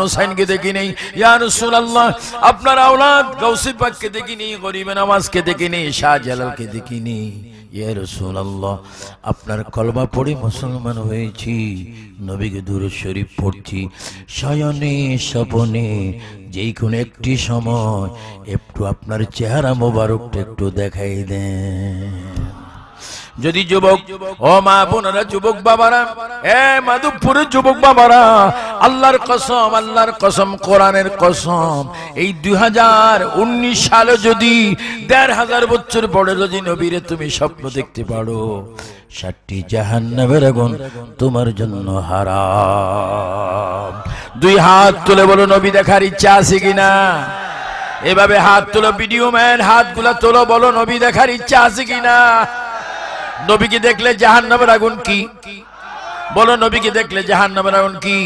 দেখি নেই ইয়া রাসূলুল্লাহ আপনার আওলাদ গৌসি পাককে দেখিনি গরিবে নামাজকে দেখিনি শাহ জালালকে দেখিনি ইয়ের রসুল আপনার কলমা পড়ে মুসলমান হয়েছি নবীকে দূর শরীফ পড়ছি শয়নে স্বপনে যেই কোনো একটি সময় একটু আপনার চেহারা মোবারকটা একটু দেখাই দেন যদি যুবক ও মা বোনেরা যুবক বাবারা এ মাধবপুরের যুবক বাবারা আল্লাহর কসম আল্লাহর কসম কোরআনের কসম এই দুই সালে যদি দেড় হাজার বছর বড় যদি নবীরে তুমি স্বপ্ন দেখতে পারো ষাটটি জাহান্নামের আগুন তোমার জন্য হারা দুই হাত তুলে বলো নবী দেখার ইচ্ছা আছে কিনা এভাবে হাত তোলো বিডিও ম্যান হাতগুলা তোলো বলো নবী দেখার ইচ্ছা আছে কিনা নবীকে দেখলে জাহান নামের আগুন কি বলো নবীকে দেখলে জাহান নামের আগুন কি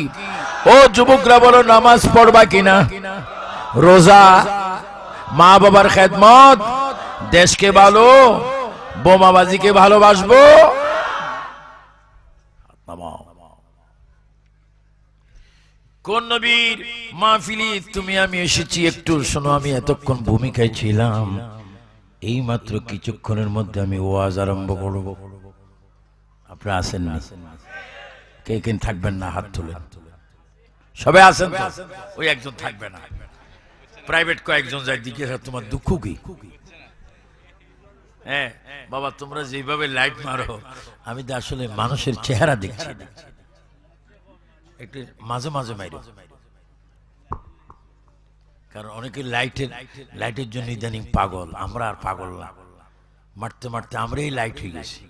ও যুবকরা বলো নামাজ পড়বা কিনা রোজা মা বাবার খেদমত দেশকে ভালো বোমাবাজিকে ভালোবাসবো কোন নবীর মাহফিলি তুমি আমি এসেছি একটু শোনো আমি এতক্ষণ ভূমিকায় ছিলাম এই মাত্র কিছুক্ষণের মধ্যে আমি ওয়াজ আরম্ভ করব আপনারা আসেন না কে কেন থাকবেন না হাত তুলে সবাই আসেন ওই একজন থাকবে না প্রাইভেট কয়েকজন যাই দিকে তোমার দুঃখ কি হ্যাঁ বাবা তোমরা যেভাবে লাইট মারো আমি তো আসলে মানুষের চেহারা দেখছি একটু মাঝে মাঝে মাইরে কারণ অনেকে লাইটের লাইটের জন্য ইদানিং পাগল আমরা আর পাগল না মারতে মারতে আমরাই লাইট হয়ে গেছি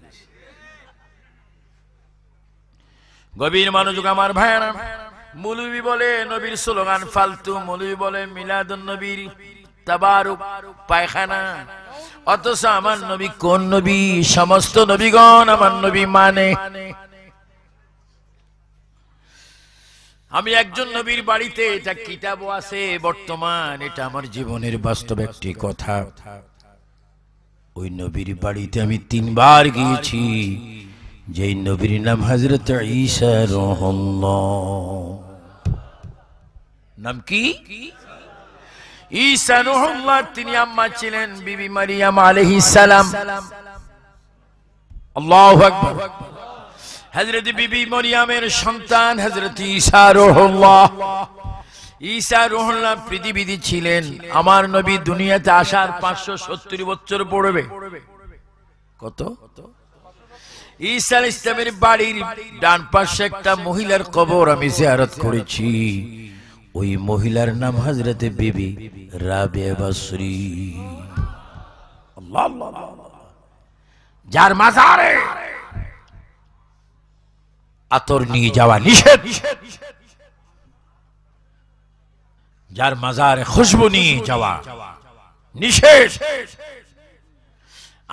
গভীর মানুষ আমার ভাইয়ারা মুলুবি বলে নবীর স্লোগান ফালতু মুলুবি বলে মিলাদ নবীর তাবারুক পায়খানা অথচ আমার নবী কোন নবী সমস্ত নবীগণ আমার নবী মানে আমি একজন নবীর বাড়িতে এটা কিতাবও আছে বর্তমান এটা আমার জীবনের বাস্তব একটি কথা ওই নবীর বাড়িতে আমি তিনবার গিয়েছি যে নবীর নাম হজরত নাম কি ঈসা রহমল্লাহ তিনি আম্মা ছিলেন বিবি মারিয়াম আলহিস আল্লাহ হজরত বিবি মরিয়ামের সন্তান হজরত ঈসা রোহল্লাহ ঈসা রোহল্লাহ পৃথিবীতে ছিলেন আমার নবী দুনিয়াতে আসার পাঁচশো সত্তর বছর পড়বে কত ঈসা ইসলামের বাড়ির ডান পাশে একটা মহিলার কবর আমি জিয়ারত করেছি ওই মহিলার নাম হাজরতে বিবি রাবেবাশ্রী আল্লাহ যার মাজারে আতর নিয়ে যাওয়া নিষেধ যার মাজারে খুশবু নিয়ে যাওয়া নিষেধ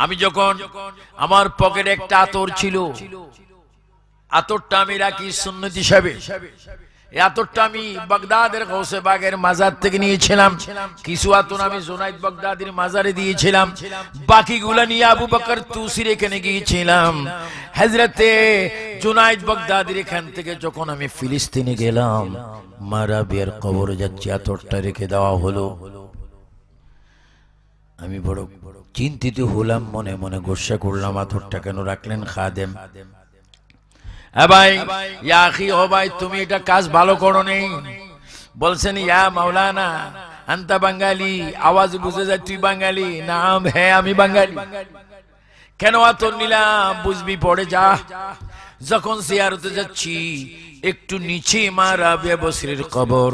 আমি যখন আমার পকেটে একটা আতর ছিল আতরটা আমি রাখি সুন্নত হিসাবে এতটা আমি বাগদাদের গৌসে বাগের মাজার থেকে নিয়েছিলাম কিছু আতন আমি জোনাইদ বাগদাদির মাজারে দিয়েছিলাম বাকিগুলা নিয়ে আবু বকর তুসির এখানে গিয়েছিলাম হজরতে জোনাইদ বাগদাদির এখান থেকে যখন আমি ফিলিস্তিনে গেলাম মারাবিয়ার কবর যাচ্ছি এতটা রেখে দেওয়া হলো আমি বড় চিন্তিত হলাম মনে মনে গোসা করলাম আতরটা কেন রাখলেন খাদেম হ্যাঁ ভাই ইয়াখি ও ভাই তুমি এটা কাজ ভালো করো নেই বলছেন ইয়া মাওলানা আন্তা বাঙালি আওয়াজ বুঝে যায় তুই বাঙালি নাম হ্যাঁ আমি বাঙালি কেন এত নিলাম বুঝবি পড়ে যা যখন সিয়ারতে যাচ্ছি একটু নিচে মারা ব্যবসীর কবর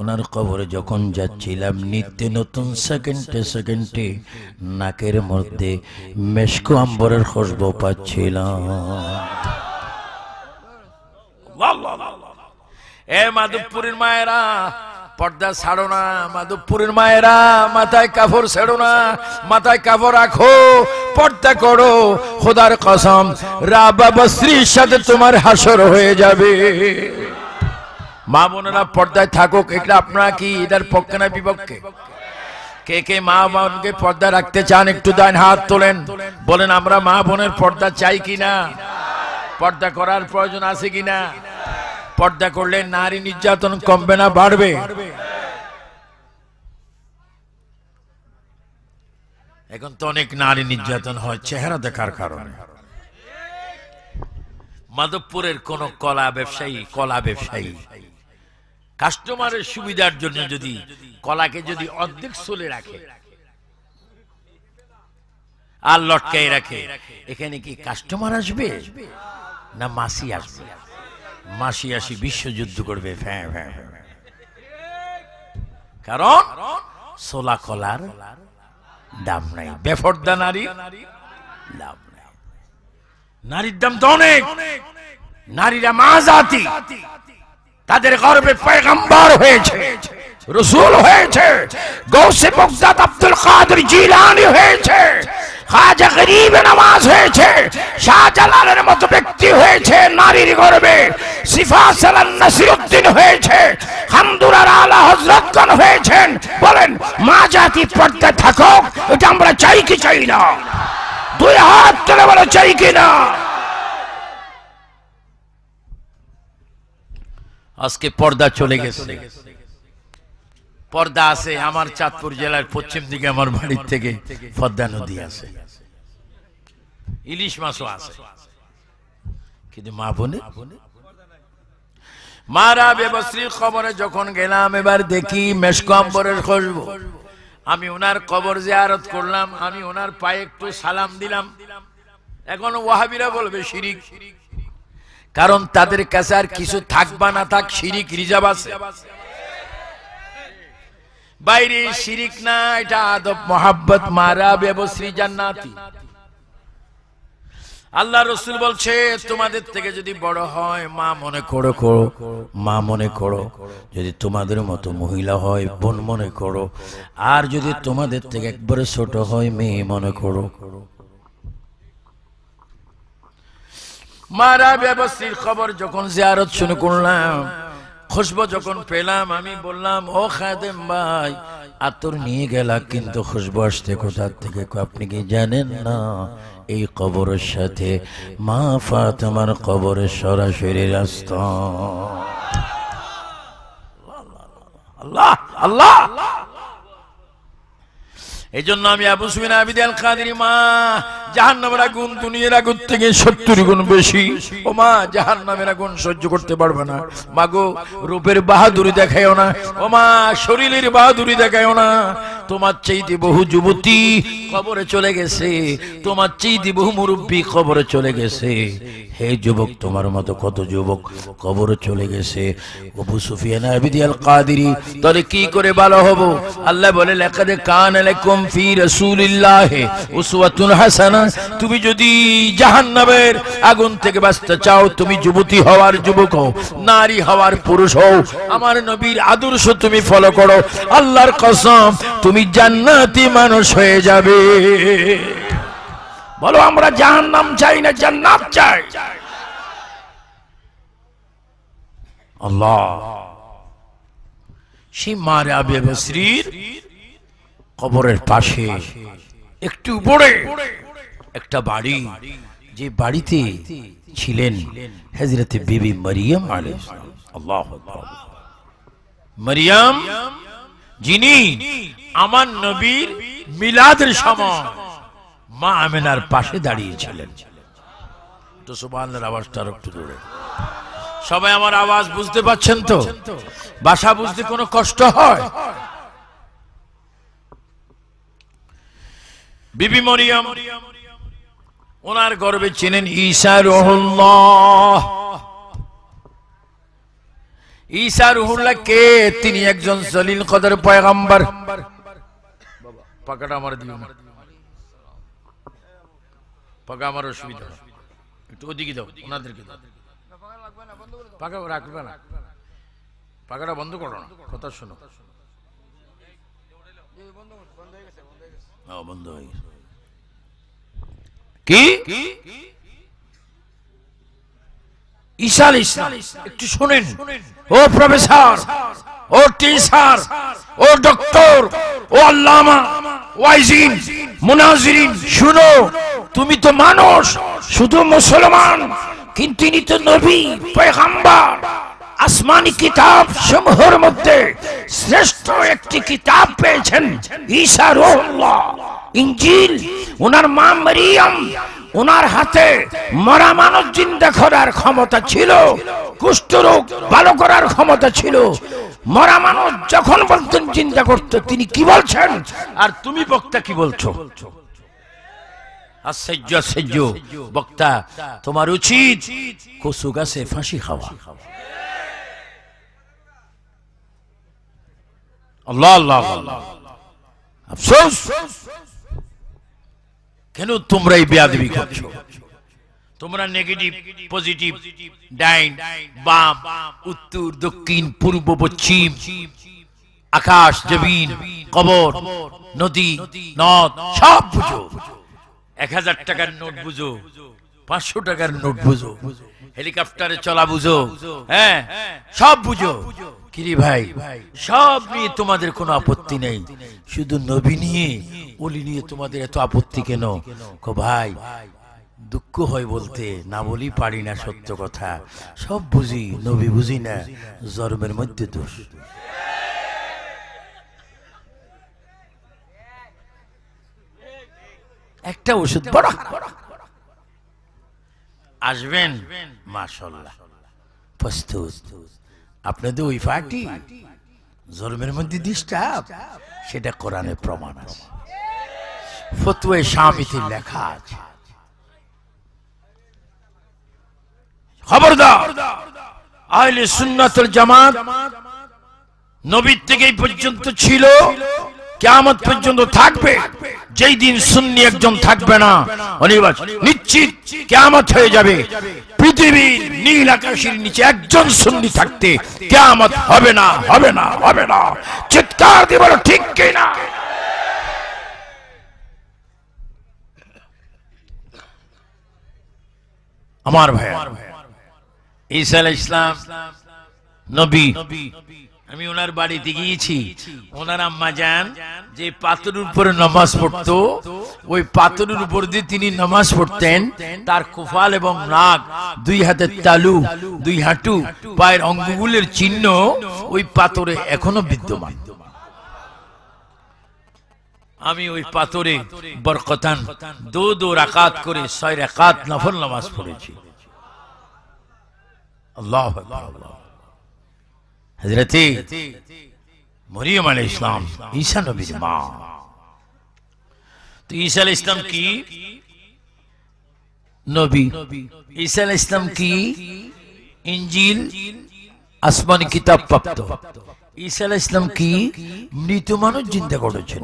ওনার কবরে যখন যাচ্ছিলাম নিত্য নতুন সেকেন্ডে সেকেন্ডে নাকের মধ্যে মেশকো আম্বরের খসবো পাচ্ছিলাম এ মাধবপুরের মায়েরা পর্দা ছাড়ো না মাধবপুরের মায়েরা মাথায় কাপড় ছাড়ো না মাথায় কাপড় রাখো পর্দা করো খোদার কসম রা বাবা শ্রীর সাথে তোমার হাসর হয়ে যাবে মা বোনেরা পর্দায় থাকুক এটা আপনার কি এটার পক্ষে না বিপক্ষে কে কে মা বোনকে পর্দা রাখতে চান একটু দান হাত তোলেন বলেন আমরা মা বোনের পর্দা চাই কিনা পর্দা করার প্রয়োজন আছে কিনা পর্দা করলে নারী নির্যাতন কমবে না বাড়বে এখন তো অনেক নারী নির্যাতন হয় চেহারা দেখার কারণে মাধবপুরের কোন কলা ব্যবসায়ী কলা ব্যবসায়ী কাস্টমারের সুবিধার জন্য যদি কলাকে যদি অর্ধেক চলে রাখে আর লটকাই রাখে এখানে কি কাস্টমার আসবে না মাসি আসবে মাসি আসি বিশ্বযুদ্ধ করবে কারণ সোলা কলার দাম নাই বেফরদা নারী দাম নারীর দাম তো অনেক নারীরা মা জাতি তাদের গর্বে পেগম্বর হয়েছে রসুল হয়েছে গৌসে মুকদাত আব্দুল কাদের জিলানি হয়েছে খাজা গরিব নামাজ হয়েছে শাহজালালের মতো ব্যক্তি হয়েছে নারীর গর্বে সিফাসালান নাসিরউদ্দিন হয়েছে হামদুরার আলা কোন হয়েছেন বলেন মা জাতি পর্দা থাকুক এটা আমরা চাই কি চাই না দুই হাত তুলে বলো চাই কি না আজকে পর্দা চলে গেছে পর্দা আছে আমার চাঁদপুর জেলার পশ্চিম দিকে আমার বাড়ির থেকে পদ্মা নদী আছে ইলিশ মাছও আছে কিন্তু মা বোনে মারা বেবশ্রীর খবরে যখন গেলাম এবার দেখি মেশকম্বরের খুশবু আমি ওনার কবর জিয়ারত করলাম আমি ওনার পায়ে একটু সালাম দিলাম এখন ওয়াহাবিরা বলবে শিরিক কারণ তাদের কাছে আর কিছু থাকবা না থাক শিরিক রিজার্ভ আছে বাইরে শিরিক না এটা আদব মহাব্বত মারা ব্যবসী জান্নাতি আল্লাহ রসুল বলছে তোমাদের থেকে যদি বড় হয় মা মনে করো করো মা মনে করো যদি তোমাদের মতো মহিলা হয় বোন মনে করো আর যদি তোমাদের থেকে একবারে ছোট হয় মেয়ে মনে করো মারা ব্যবস্থির খবর যখন জিয়ারত শুনে করলাম খুশব যখন পেলাম আমি বললাম ও খাদেম ভাই আতর নিয়ে গেলাম কিন্তু খুশব আসতে কোথার থেকে আপনি কি জানেন না এই কবরের সাথে মা ফাতেমার কবরের সরাসরি রাস্ত আল্লাহ আল্লাহ আল্লাহ এই জন্য আমি আবু সুবিন আবিদ আল কাদের মা জাহান নামের আগুন দুনিয়ার আগুন থেকে সত্তর গুণ বেশি ও মা জাহান নামের আগুন সহ্য করতে পারবে না মাগো রূপের বাহাদুরি দেখায়ও না ও মা শরীরের বাহাদুরি দেখায়ও না তোমার চেয়েতে বহু যুবতী কবরে চলে গেছে তোমার চেয়েতে বহু মুরব্বী কবরে চলে গেছে হে যুবক তোমার মতো কত যুবক কবরে চলে গেছে অবু সুফিয়ান আবিদ আল কাদেরি তাহলে কি করে ভালো হব আল্লাহ বলে লেখা দে কান কম ফি রাসূলিল্লাহ উসওয়াতুন হাসানা তুমি যদি জাহান্নামের আগুন থেকে বাঁচতে চাও তুমি যুবতী হওয়ার যুবক হও নারী হওয়ার পুরুষ হও আমার নবীর আদর্শ তুমি ফলো করো আল্লাহর কসম তুমি জান্নাতি মানুষ হয়ে যাবে বলো আমরা জাহান্নাম চাই না জান্নাত চাই আল্লাহ সেই মারে আবে কবরের পাশে একটু উপরে একটা বাড়ি যে বাড়িতে ছিলেন হজরতে বিবি মরিয়াম আল্লাহ মরিয়াম যিনি আমার নবীর মিলাদের সময় মা আমেনার পাশে দাঁড়িয়েছিলেন তো সুবাহের আওয়াজটা একটু দূরে সবাই আমার আওয়াজ বুঝতে পারছেন তো বাসা বুঝতে কোনো কষ্ট হয় বিবি মরিয়াম ওনার গর্বে ছিলেন ঈশা রহুল্লাহ ঈশা রহুল্লাহ কে তিনি একজন জলিল কদর পয়গাম্বার পাকাটা আমার দিও পাকা আমার অসুবিধা একটু ওদিকে দাও ওনাদেরকে দাও পাকা রাখবে না পাকাটা বন্ধ করো না কথা শোনো হ্যাঁ, একটু শুনেন ও প্রফেসর ও টিচার ও ডক্টর ও আল্লামা ওয়াইজিন শুনো তুমি তো মানুষ শুধু মুসলমান কিন্তু তিনি তো নবী পয়গাম্বার আসমানি কিতাব সমূহের মধ্যে শ্রেষ্ঠ একটি কিতাব পেয়েছেন ঈশা রোহুল্লাহ ইঞ্জিল ওনার মা মারিয়াম ওনার হাতে মরা মানুষ জিন্দা করার ক্ষমতা ছিল কুষ্ঠরোগ ভালো করার ক্ষমতা ছিল মরা মানুষ যখন বলতেন চিন্তা করত তিনি কি বলছেন আর তুমি বক্তা কি বলছো আশ্চর্য আশ্চর্য বক্তা তোমার উচিত কসু গাছে ফাঁসি খাওয়া আল্লাহ আল্লাহ আল্লাহ আফসোস কেন তোমরা এই বেয়াদবি করছো তোমরা নেগেটিভ পজিটিভ ডাইন বাম উত্তর দক্ষিণ পূর্ব পশ্চিম আকাশ জমিন কবর নদী নদ সব বুঝো এক হাজার টাকার নোট বুঝো পাঁচশো টাকার নোট বুঝো হেলিকপ্টারে চলা বুঝো হ্যাঁ সব বুঝো কিরি ভাই সব নিয়ে তোমাদের কোনো আপত্তি নেই শুধু নবী নিয়ে ওলি নিয়ে তোমাদের এত আপত্তি কেন কো ভাই দুঃখ হয় বলতে না বলি পারি না সত্য কথা সব বুঝি নবী বুঝি না জন্মের মধ্যে দোষ একটা ওষুধ বড় আসবেন মাসাল্লাহ প্রস্তুত আপনাদের ওই পার্টি জন্মের মধ্যে ডিস্টার্ব সেটা কোরআনে প্রমাণ আছে ফতুয়ে স্বামীতে লেখা আছে খবরদার জামাত নবীর থেকেই পর্যন্ত ছিল কেমন পর্যন্ত থাকবে যেই দিন সুন্নি একজন থাকবে না অনিবাস নিশ্চিত কেমন হয়ে যাবে পৃথিবীর নীল আকাশের নিচে একজন সুন্নি থাকতে কেমন হবে না হবে না হবে না চিৎকার দিয়ে ঠিক কিনা আমার ভাই ঈসা ইসলাম নবী আমি ওনার বাড়িতে গিয়েছি ওনার আম্মা যান যে পাথরের উপরে নামাজ পড়ত ওই পাথরের উপর দিয়ে তিনি নামাজ পড়তেন তার কোফাল এবং নাক দুই হাতের তালু দুই হাঁটু পায়ের অঙ্গগুলির চিহ্ন ওই পাথরে এখনো বিদ্যমান আমি ওই পাথরে বরকতান দু দু রাকাত করে ছয় রাকাত নফল নামাজ পড়েছি আল্লাহ আল্লাহ আল্লাহ হজরতে মরিয়ম আলী ইসলাম ঈশা নবীর মা তো ঈশা আলী ইসলাম কি নবী ঈশা আলী ইসলাম কি ইঞ্জিল আসমানি কিতাব প্রাপ্ত ঈশা আলাহ ইসলাম কি মৃত মানুষ চিন্তা করেছেন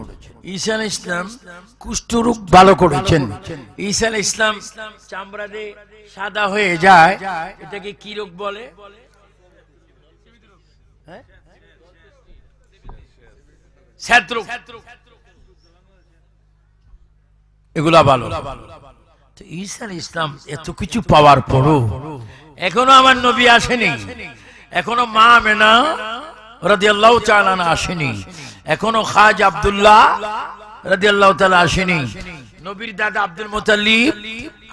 ঈশা আলাহ ইসলাম কুষ্ঠরূপ ভালো করেছেন ঈশা আলাহ ইসলাম চামড়া দিয়ে সাদা হয়ে যায় এটাকে কি রোগ বলে এগুলা ভালো তো ইসলাম এত কিছু পাওয়ার পরও এখনো আমার নবী আসেনি এখনো মা মেনা রাদিয়াল্লাহু তাআলা আসেনি এখনো খাজ আব্দুল্লাহ রাদিয়াল্লাহু তাআলা আসেনি নবীর দাদা আব্দুল মুতালিব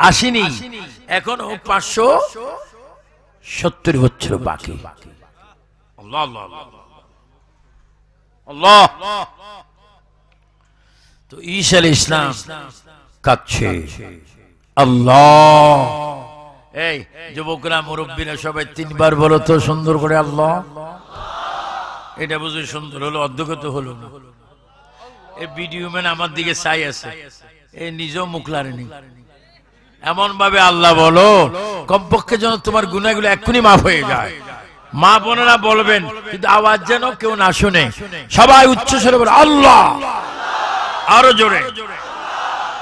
আসেনি এখনো 570 বছর বাকি আল্লাহ আল্লাহ তো ঈশ আল ইসলাম আল্লাহ এই যুবকরা মুরব্বীরা সবাই তিনবার বলো তো সুন্দর করে আল্লাহ এটা বুঝে সুন্দর হলো অধ্যগত হলো না এই ভিডিও ম্যান আমার দিকে চাই আছে এই নিজেও মুখ লারেনি এমন ভাবে আল্লাহ বলো কমপক্ষে যেন তোমার গুনাগুলো এক্ষুনি মাফ হয়ে যায় মা বোনেরা বলবেন কিন্তু আওয়াজ যেন কেউ না শুনে সবাই উচ্চ স্বরে বলে আল্লাহ আরো জোরে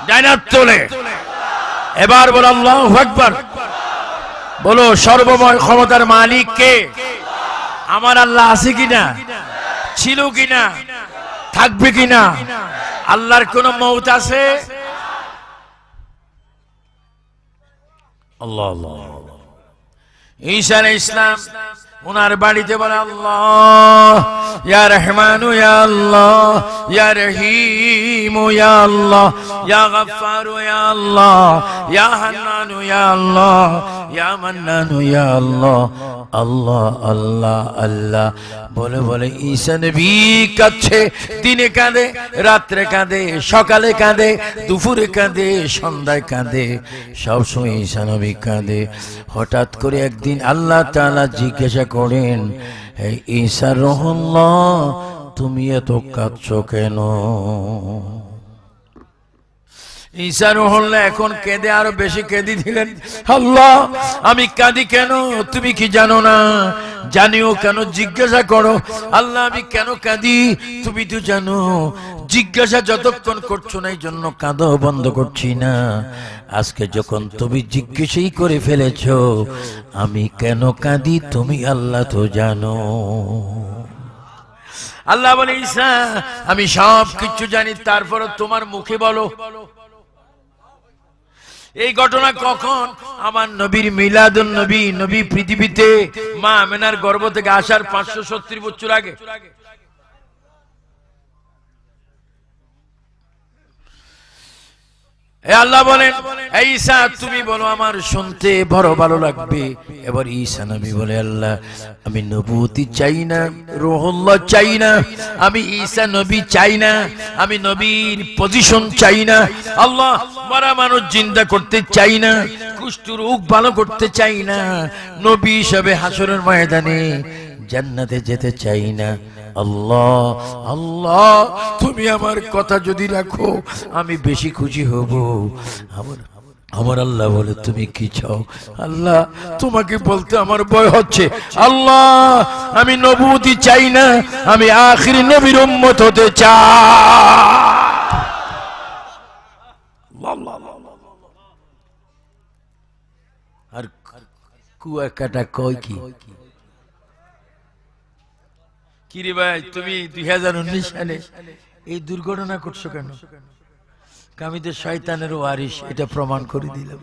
ডাইনার তোলে এবার বলো আল্লাহ একবার বলো সর্বময় ক্ষমতার মালিক কে আমার আল্লাহ আছে কিনা ছিল কিনা থাকবে কিনা আল্লাহর কোন মৌত আছে আল্লাহ ঈশান ইসলাম ওনার বাড়িতে বলে আল্লাহ ইয়া আল্লাহ ইয়া আল্লাহ ইয়া আল্লাহ ইয়া আল্লাহ ইয়া আল্লাহ আল্লাহ আল্লাহ আল্লাহ বলে বলে ঈশান বি কাছে দিনে কাঁদে রাত্রে কাঁদে সকালে কাঁদে দুপুরে কাঁদে সন্ধ্যায় কাঁদে সবসময় ঈসা কাঁদে হঠাৎ করে একদিন আল্লাহ তালা জিজ্ঞাসা করেন ঈশার রহল্লাহ তুমি এত কাঁদছ কেন ঈশার রহল্লা এখন কেঁদে আরো বেশি কেঁদি দিলেন আল্লাহ আমি কাঁদি কেন তুমি কি জানো না জানিও কেন জিজ্ঞাসা করো আল্লাহ আমি কেন কাঁদি তুমি তো জানো জিজ্ঞাসা যতক্ষণ করছো না এই জন্য কাঁদো বন্ধ করছি না আজকে যখন তুমি জিজ্ঞেসই করে ফেলেছ আমি কেন কাঁদি তুমি আল্লাহ তো জানো আল্লাহ বলে ঈশা আমি সব কিছু জানি তারপর তোমার মুখে বলো এই ঘটনা কখন আমার নবীর মিলাদ নবী নবী পৃথিবীতে মা আমেনার গর্ব থেকে আসার পাঁচশো সত্তর বছর আগে আল্লাহ বলেন ঈসা তুমি বলো আমার শুনতে বড় ভালো লাগবে এবার ঈসা নবী বলে আল্লাহ আমি নবুতি চাই না রোহল্লা চাই না আমি ঈসা নবী চাই না আমি নবীর পজিশন চাই না আল্লাহ মারা মানুষ জিন্দা করতে চাই না কুষ্ঠ রোগ ভালো করতে চাই না নবী হিসাবে হাসরের ময়দানে জান্নাতে যেতে চাই না আল্লাহ আল্লাহ তুমি আমার কথা যদি রাখো আমি বেশি খুশি হব আমার আমার আল্লাহ বলে তুমি কি চাও আল্লাহ তোমাকে বলতে আমার বয় হচ্ছে আল্লাহ আমি নবুতি চাই না আমি আখির নবীর উম্মত হতে চাই আর কুয়া কাটা কয় কি কিরে ভাই তুমি দুই সালে এই দুর্ঘটনা করছো কেন আমি তো শয়তানের ওয়ারিস এটা প্রমাণ করে দিলাম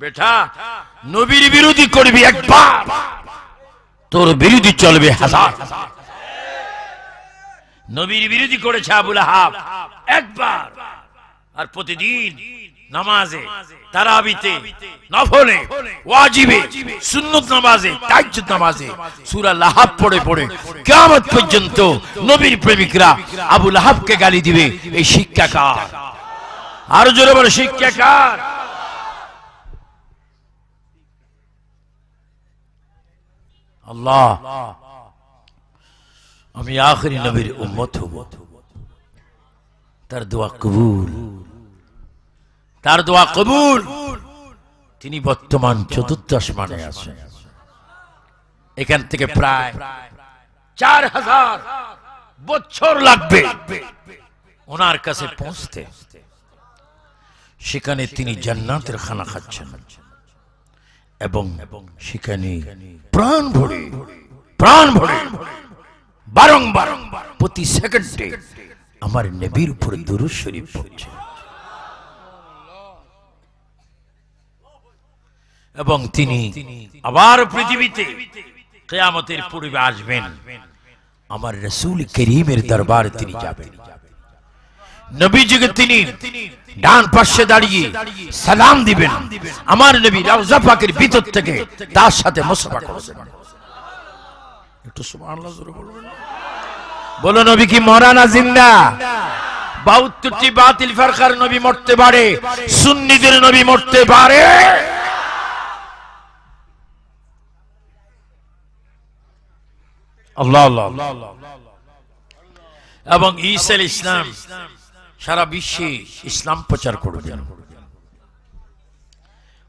বেটা নবীর বিরোধী করবি একবার তোর বিরোধী চলবে হাজার নবীর বিরোধী করেছে আবুল হাব একবার আর প্রতিদিন নামাজে তারাবিতে নফলে ওয়াজিবে সুন্নত নামাজে তাজ্জুদ নামাজে সূরা লাহাব পড়ে পড়ে কিয়ামত পর্যন্ত নবীর প্রেমিকরা আবু লাহাবকে গালি দিবে এই শিক্ষা কার আর জোরে বলে শিক্ষা কার আল্লাহ আমি আখরি নবীর উম্মত হব তার দোয়া কবুল তার দোয়া কবুল তিনি বর্তমান চতুর্দশ মানে আছেন এখান থেকে প্রায় চার হাজার বছর লাগবে ওনার কাছে পৌঁছতে সেখানে তিনি জান্নাতের খানা খাচ্ছেন এবং সেখানে প্রাণ ভরে প্রাণ ভরে বারংবার প্রতি সেকেন্ডে আমার নেবির উপরে দুরু শরীফ পড়ছে এবং তিনি আবার পৃথিবীতে কেয়ামতের পূর্বে আসবেন আমার রসুল করিমের দরবার তিনি যাবেন নবীজিকে তিনি ডান পাশে দাঁড়িয়ে সালাম দিবেন আমার নবী রাউজাফাকের ভিতর থেকে তার সাথে মোসাফা করবেন একটু বলো নবী কি মরা না জিন্দা বাহাত্তরটি বাতিল ফারকার নবী মরতে পারে সুন্নিদের নবী মরতে পারে আল্লাহ আল্লাহ এবং ইসাল ইসলাম সারা বিশ্বে ইসলাম প্রচার করবেন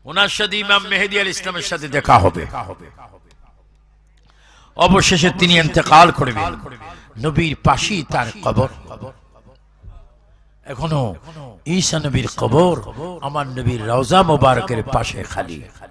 ওনার সাথে ইমাম মেহেদি আল ইসলামের সাথে দেখা হবে অবশেষে তিনি এতেকাল করবেন নবীর পাশেই তার কবর এখনো ঈশা নবীর কবর আমার নবীর রওজা মোবারকের পাশে খালি খালি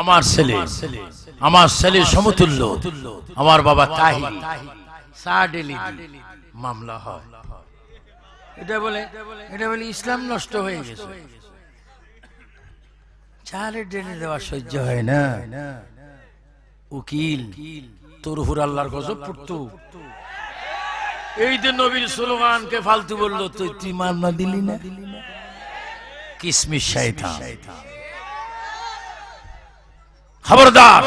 আমার ছেলে আমার ছেলে সমতুল্য আমার বাবা তাহি মামলা হয় এটা বলে এটা বলে ইসলাম নষ্ট হয়ে গেছে চারে ডেনে দেওয়া সহ্য হয় না উকিল তরহুর আল্লাহর গজব পুরতু এই যে নবীর সুলমানকে ফালতু বললো তুই তুই মামলা দিলি না কিসমিস শাইতান খবরদার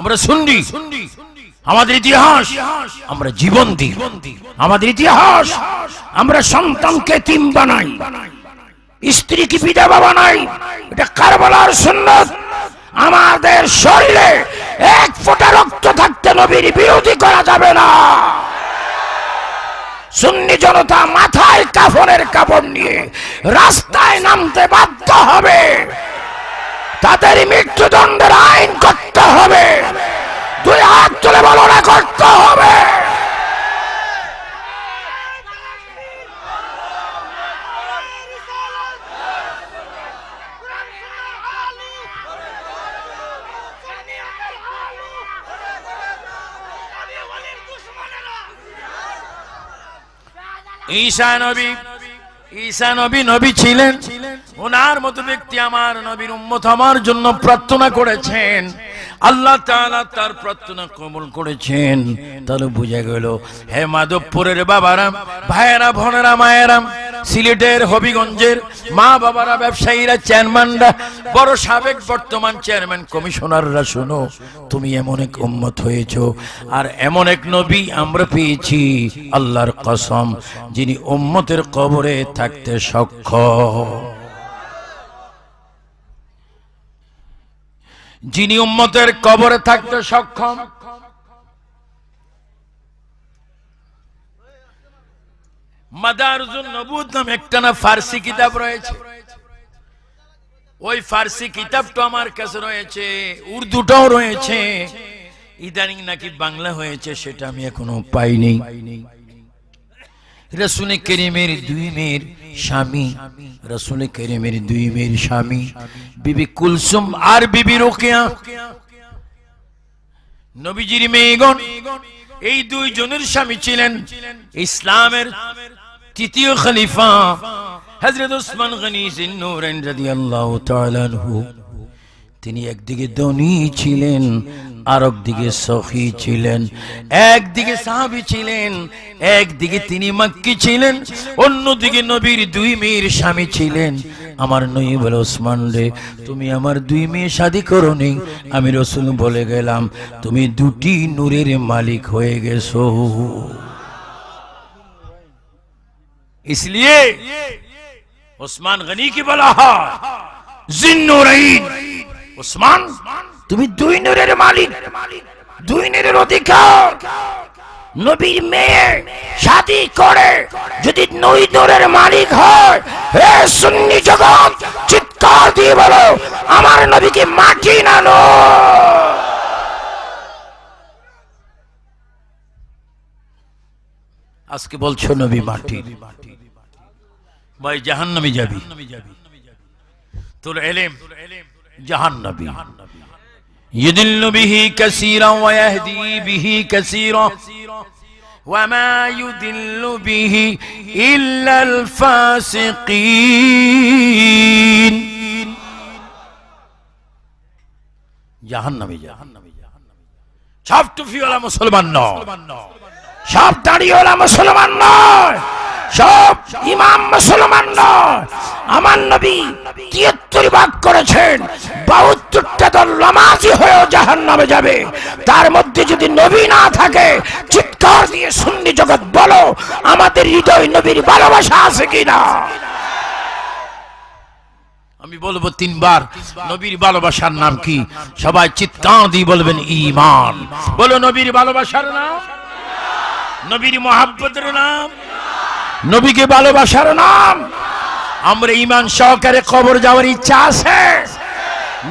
আমরা শুনি আমাদের ইতিহাস আমরা জীবন দিই আমাদের ইতিহাস আমরা সন্তানকে তিন বানাই স্ত্রী কি পিতা বাবা নাই এটা কারবালার সুন্নত আমাদের শরীরে এক ফোটা রক্ত থাকতে নবীর বিরোধী করা যাবে না সুন্নি জনতা মাথায় কাফনের কাপড় নিয়ে রাস্তায় নামতে বাধ্য হবে তাদের মৃত্যুদণ্ডের আইন করতে হবে দুই হাত তুলে বলনা করতে হবে ঈশা নবী ঈশা নবী নবী ছিলেন ওনার মতো ব্যক্তি আমার নবীর উম্মত আমার জন্য প্রার্থনা করেছেন আল্লাহ তাআলা তার প্রার্থনা কবুল করেছেন তাহলে বুঝা গেল হে মাধবপুরের বাবারা ভাইয়েরা ভনেরা মায়েরা সিলেটের হবিগঞ্জের মা বাবারা ব্যবসায়ীরা চেয়ারম্যানরা বড় সাবেক বর্তমান চেয়ারম্যান কমিশনাররা শোনো তুমি এমন এক উম্মত হয়েছ আর এমন এক নবী আমরা পেয়েছি আল্লাহর কসম যিনি উম্মতের কবরে থাকতে সক্ষম যিনি উম্মতের কবরে থাকতে সক্ষম নবুদ নাম একটা না ফার্সি কিতাব রয়েছে ওই ফার্সি আমার কাছে রয়েছে উর্দুটাও রয়েছে ইদানিং নাকি বাংলা হয়েছে সেটা আমি এখনো পাইনি রসুনে কেরিমের দুই মেয়ের স্বামী রসুল করিমের দুই মেয়ের স্বামী বিবি কুলসুম আর বিবি রোকেয়া নবীজির মেয়েগণ এই দুইজনের স্বামী ছিলেন ইসলামের তৃতীয় খলিফা হজরত ওসমান গনি জিন্নুরেন রাদিয়াল্লাহু তাআলা আনহু তিনি একদিকে ধনী ছিলেন দিকে সখি ছিলেন একদিকে সাহাবি ছিলেন একদিকে তিনি মাক্কি ছিলেন অন্যদিকে নবীর দুই মেয়ের স্বামী ছিলেন আমার নই বলে ওসমান রে তুমি আমার দুই মেয়ে শাদি করনি আমি রসুল বলে গেলাম তুমি দুটি নূরের মালিক হয়ে গেছো ইসলিয়ে उस्मान गनी की बला जिन्नोरीन ওসমান তুমি দুই নূরের মালিক দুই নূরের অধিকার নবীর মেয়ে শাদি করে যদি নই নূরের মালিক হয় হে সুন্নি জগৎ চিৎকার দিয়ে বলো আমার নবীকে মাটি না নো আজকে বলছো নবী মাটি ভাই জাহান্নামে যাবি তোর এলেম جهنبي يدل به كثيرا ويهدي به كثيرا وما يدل به إلا الفاسقين جهنمي شاب تفي ولا مسلمان نو شاب تاري ولا مسلمان نو সব ইমাম মুসলমান নয় আমার নবী তিয়াত্তর ভাগ করেছেন বাহাত্তরটা দল নামাজি হয়েও জাহান নামে যাবে তার মধ্যে যদি নবী না থাকে চিৎকার দিয়ে সুন্নি জগৎ বলো আমাদের হৃদয় নবীর ভালোবাসা আছে কিনা আমি বলবো তিনবার নবীর ভালোবাসার নাম কি সবাই চিৎকার দিয়ে বলবেন ইমান বলো নবীর ভালোবাসার নাম নবীর মহাব্বতের নাম নবীকে ভালোবাসার নাম আমরা ইমান সহকারে কবর যাওয়ার ইচ্ছা আছে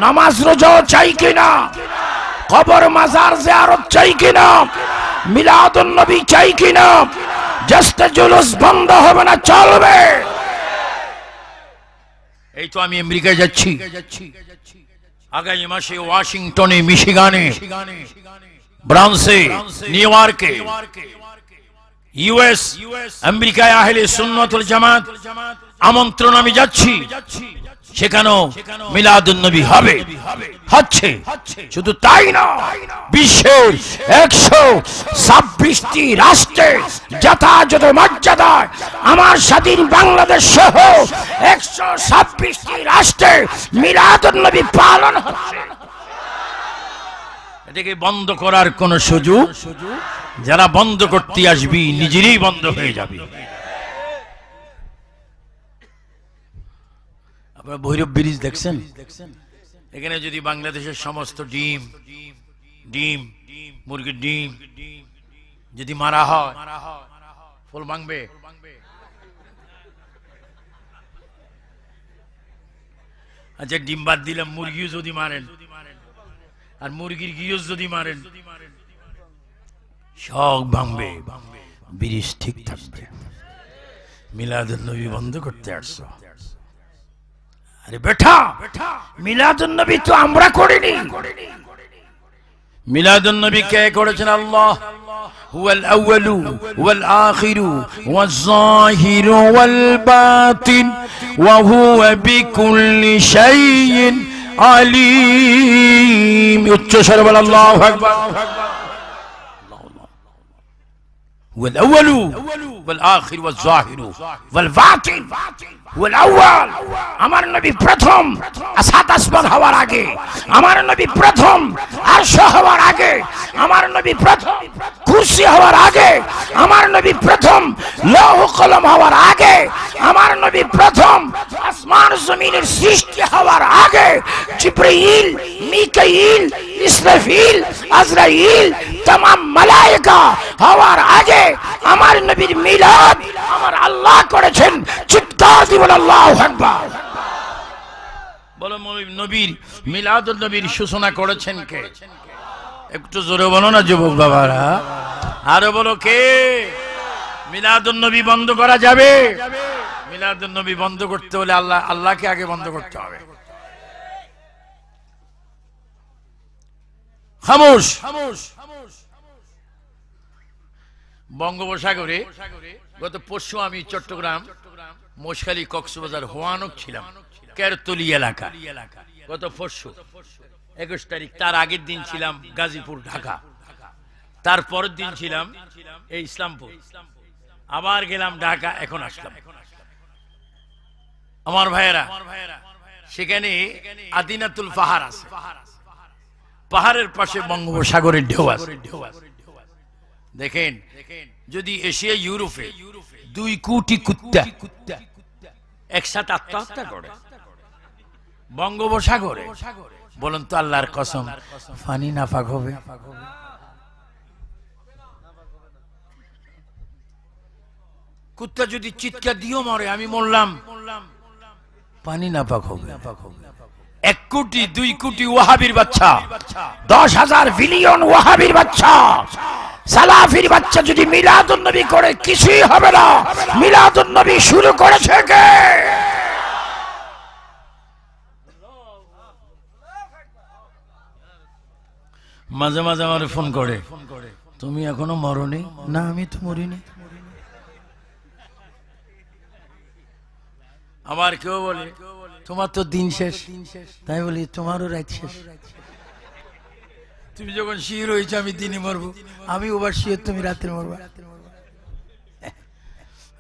নামাজ রোজ চাই কিনা কবর মাজার জিয়ারত চাই কিনা মিলাদুন নবী চাই কিনা জাস্তে জুলুস বন্ধ হবে না চলবে এই তো আমি আমেরিকায় যাচ্ছি আগামী মাসে ওয়াশিংটনে মিশিগানে ব্রাউন্সে নিউ ইয়র্কে ইউএস আমেরিকায় আহলে সুন্নতুল জামাত আমন্ত্রণ আমি যাচ্ছি সেখানেও নবী হবে হচ্ছে শুধু তাই না বিশ্বের একশো ছাব্বিশটি রাষ্ট্রে যথাযথ মর্যাদায় আমার স্বাধীন বাংলাদেশ সহ একশো ছাব্বিশটি রাষ্ট্রে নবী পালন হচ্ছে এটাকে বন্ধ করার কোন সুযোগ যারা বন্ধ করতে আসবি নিজেরই বন্ধ হয়ে যাবে আপনার ভৈরব ব্রিজ দেখছেন এখানে যদি বাংলাদেশের সমস্ত ডিম ডিম মুরগির ডিম যদি মারা হয় ফুল ভাঙবে আচ্ছা ডিম বাদ দিলাম মুরগিও যদি মারেন আর মুরগির গিয়ে যদি মারেন সব ভাঙবে ব্রিজ ঠিক থাকবে মিলাদুল নবী বন্ধ করতে আসছো আরে বেঠা মিলাদুল নবী তো আমরা করিনি মিলাদুল নবী কে করেছেন আল্লাহ هو الأول والآخر والظاهر والباطن وهو بكل شيء علیم اچھو سر علی شربل هو الأول والآخر والظاهر والباطن هو الأول আমার নবী প্রথম সাত আসমান হওয়ার আগে আমার নবী প্রথম আরশ হওয়ার আগে আমার নবী প্রথম কুরসি হওয়ার আগে আমার নবী প্রথম লৌহ কলম হওয়ার আগে আমার নবী প্রথম আসমান জমিনের সৃষ্টি হওয়ার আগে জিব্রাইল মিকাইল ইসরাফিল আজরাইল তমাম মালায়িকা হওয়ার আগে আমার নবীর মিলাদ আমার আল্লাহ করেছেন চিৎকার দিবেন আল্লাহু আকবার বলো নবীর মিলাদ নবীর সূচনা করেছেন কে একটু জোরে বলো না যুবক বাবারা আরো বলো কে মিলাদুল নবী বন্ধ করা যাবে মিলাদুল নবী বন্ধ করতে হলে আল্লাহ আল্লাহকে আগে বন্ধ করতে হবে খামোশ খামোশ বঙ্গোপসাগরে গত পরশু আমি চট্টগ্রাম মোশখালী কক্সবাজার হোয়ানক ছিলাম কেরতলি এলাকা গত পরশু একুশ তারিখ তার আগের দিন ছিলাম গাজীপুর ঢাকা তার পরের দিন ছিলাম এই ইসলামপুর আবার গেলাম ঢাকা এখন আসলাম আমার ভাইয়েরা সেখানে আদিনাতুল পাহাড় আছে পাহাড়ের পাশে বঙ্গোপসাগরের ঢেউ আছে দেখেন যদি এশিয়া ইউরোপে দুই কোটি কুত্তা একসাথে আত্মহত্যা করে বঙ্গোপসাগরে বলুন তো আল্লাহর কসম ফানি নাফাক হবে কুত্তা যদি চিৎকার দিও মরে আমি মরলাম পানি নাপাক হবে এক কোটি দুই কোটি ওয়াহাবির বাচ্চা দশ হাজার বিলিয়ন ওয়াহাবির বাচ্চা সালাফির বাচ্চা যদি মিলাদুল নবী করে কিছুই হবে না মিলাদুল নবী শুরু করেছে কে মাঝে মাঝে আমার ফোন করে তুমি এখনো মরনি না আমি তো মরিনি আমার কেউ বলে তোমার তো দিন শেষ তাই বলি তোমারও রাত শেষ তুমি যখন শিয়ে রয়েছে আমি দিনে মরবো আমি ওবার শিয়ে তুমি রাত্রে মরবা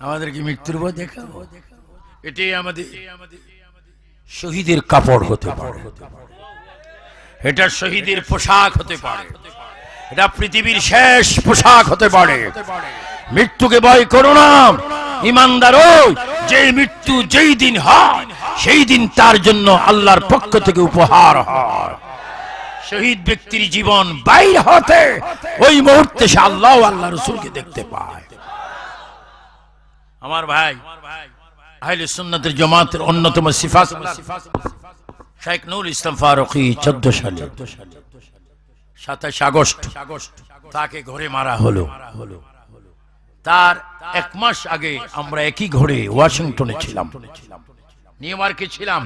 আমাদেরকে মৃত্যুর পর দেখাবো এটাই আমাদের শহীদের কাপড় হতে পারে এটা শহীদের পোশাক হতে পারে এটা পৃথিবীর শেষ পোশাক হতে পারে মৃত্যুকে ভয় করো না ইমানদারও যে মৃত্যু যেই দিন হয় সেই দিন তার জন্য আল্লাহর পক্ষ থেকে উপহার হয় শহীদ ব্যক্তির জীবন বাইর হতে ওই মুহূর্তে সে আল্লাহ আল্লাহ রসুলকে দেখতে পায় আমার ভাই আহলে সুন্নতের জমাতের অন্যতম শেখ ইসলাম সালে আগস্ট তাকে ঘরে মারা হলো তার এক মাস আগে আমরা একই ঘরে ওয়াশিংটনে ছিলাম নিউ ইয়র্কে ছিলাম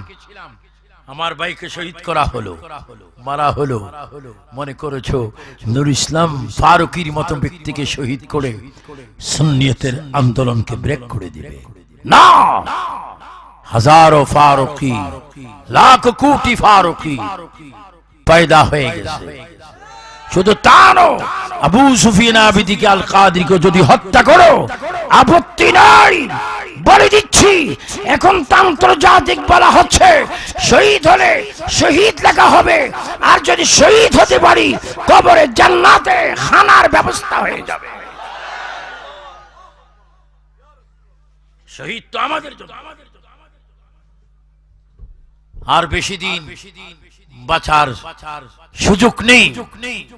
আমার ভাইকে শহীদ করা হলো মারা হলো মনে করেছ নুর ইসলাম ফারুকির মতো ব্যক্তিকে শহীদ করে সুন্নিয়তের আন্দোলনকে ব্রেক করে দিবে না হাজারো ফারুকি লাখ কোটি ফারুকি পয়দা হয়ে গেছে শুধু তা আবু সুফিয়ান আবিদিকে আল কাদিকে যদি হত্যা করো আপত্তি নাই বলে দিচ্ছি এখন আন্তর্জাতিক বলা হচ্ছে শহীদ হলে শহীদ লেখা হবে আর যদি শহীদ হতে পারি কবরে জান্নাতে খানার ব্যবস্থা হয়ে যাবে শহীদ তো আমাদের আর বেশি দিন বাঁচার সুযোগ নেই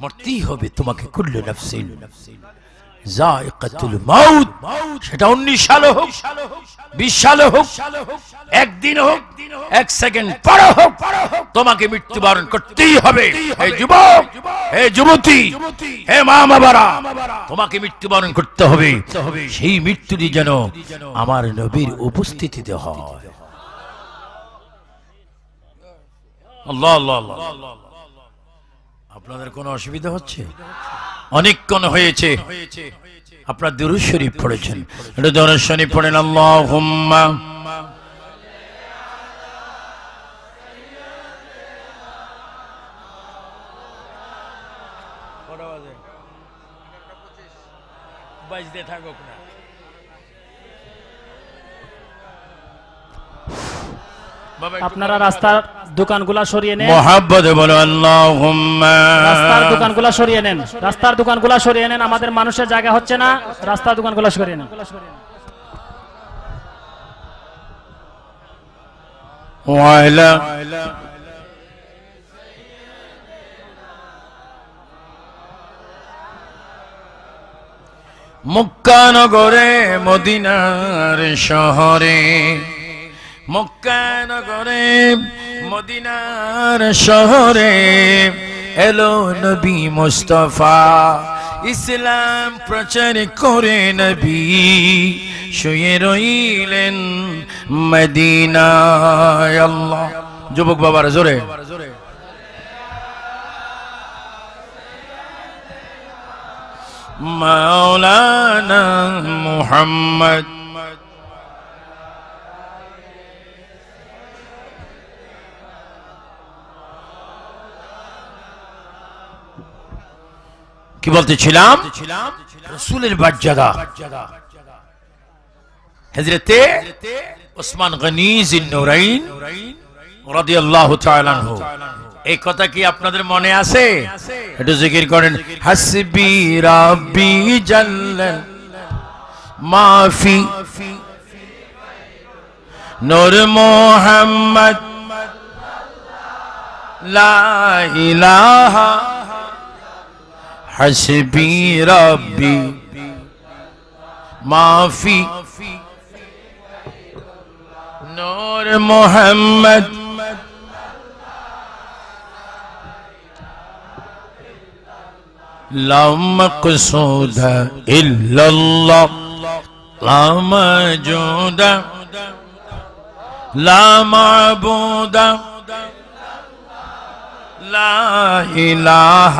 মরতেই হবে তোমাকে কুল্লু নফসিল নফসিল জায়কাতুল মাউত সেটা উনিশ সালে করতেই হবে হে করতে হবে সেই মৃত্যুটি যেন আমার নবীর উপস্থিতিতে হয় আল্লাহ আল্লাহ আল্লাহ আপনাদের কোনো অসুবিধা হচ্ছে অনেকক্ষণ হয়েছে আপনার দুরুদ শরীফ পড়েছেন এটা দরুদ শরীফ পড়েন আল্লাহুম্মা বাইজতে থাকুক আপনারা রাস্তার গুলা সরিয়ে নেন মহাব্বতে বলো রাস্তার দোকানগুলা সরিয়ে নেন রাস্তার গুলা সরিয়ে নেন আমাদের মানুষের জায়গা হচ্ছে না রাস্তার দোকানগুলা সরিয়ে নেন ওয়াইলা মদিনার শহরে মক্কানগরে মদিনার শহরে এলো নবী মুস্তফা ইসলাম প্রচার করে নবী শুয়ে রইলেন মদিনায় আল্লাহ যুবক বাবার জোরে মাওলানা মুহাম্মদ কি বলতেছিলাম রসুলের বাজ্জাদা হজরতে ওসমান গনিজ নুরাইন রাদিয়াল্লাহু তাআলা আনহু এই কথা কি আপনাদের মনে আছে একটু জিকির করেন হাসবি রাব্বি মাফি নূর মোহাম্মদ লা ইলাহা حسبي ربي ما في نور محمد لا مقصود إلا الله لا موجود لا معبود لا إله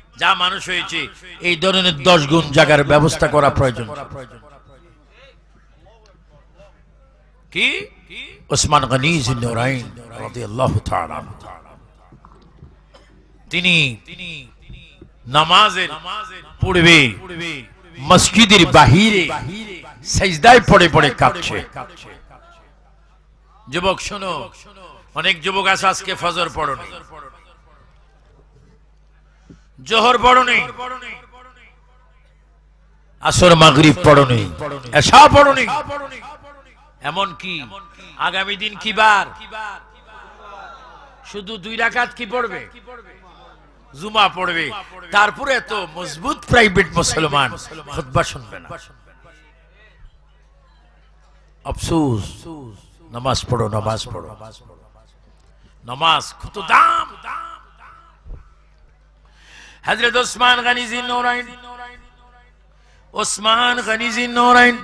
যা মানুষ হয়েছে এই ধরনের দশ গুণ জায়গার ব্যবস্থা করা প্রয়োজন কি ওসমান গনি তিনি নামাজের পূর্বে মসজিদের বাহিরে সাইজদায় পড়ে পড়ে কাঁপছে যুবক শোনো অনেক যুবক আছে আজকে ফজর পড়ো পড়নি জোহর বড় নেই আসর মাগরিব পড়ো নেই এসা পড়ো নেই এমন কি আগামী দিন কি বার শুধু দুই রাকাত কি পড়বে জুমা পড়বে তারপরে তো মজবুত প্রাইভেট মুসলমান খুতবা শুনবে না আফসোস নামাজ পড়ো নামাজ পড়ো নামাজ কত দাম দাম হজরত ওসমান গানিজি নোরাইন ওসমান গানিজি নোরাইন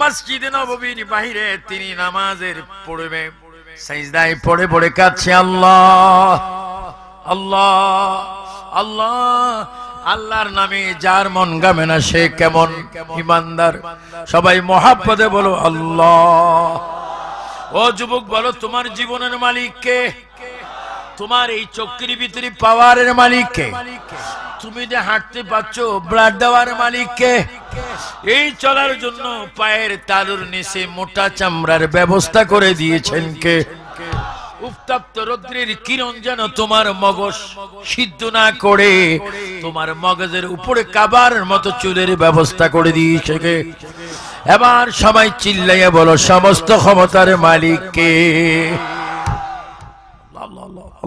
মসজিদ নবীর বাহিরে তিনি নামাজের পড়বে সাইজদাই পড়ে পড়ে কাছে আল্লাহ আল্লাহ আল্লাহ আল্লাহর নামে যার মন গামে না সে কেমন ইমানদার সবাই মহাপদে বলো আল্লাহ ও যুবক বলো তোমার জীবনের মালিককে তোমার এই চক্রির ভিতরে পাওয়ারের মালিককে তুমি যে হাঁটতে পারছো ব্লাড দেওয়ার মালিককে এই চলার জন্য পায়ের তালুর নিচে মোটা চামড়ার ব্যবস্থা করে দিয়েছেন কে উত্তপ্ত রৌদ্রের কিরণ যেন তোমার মগজ সিদ্ধ না করে তোমার মগজের উপরে কাবার মতো চুলের ব্যবস্থা করে দিয়েছে কে এবার সবাই চিল্লাইয়া বলো সমস্ত ক্ষমতার মালিককে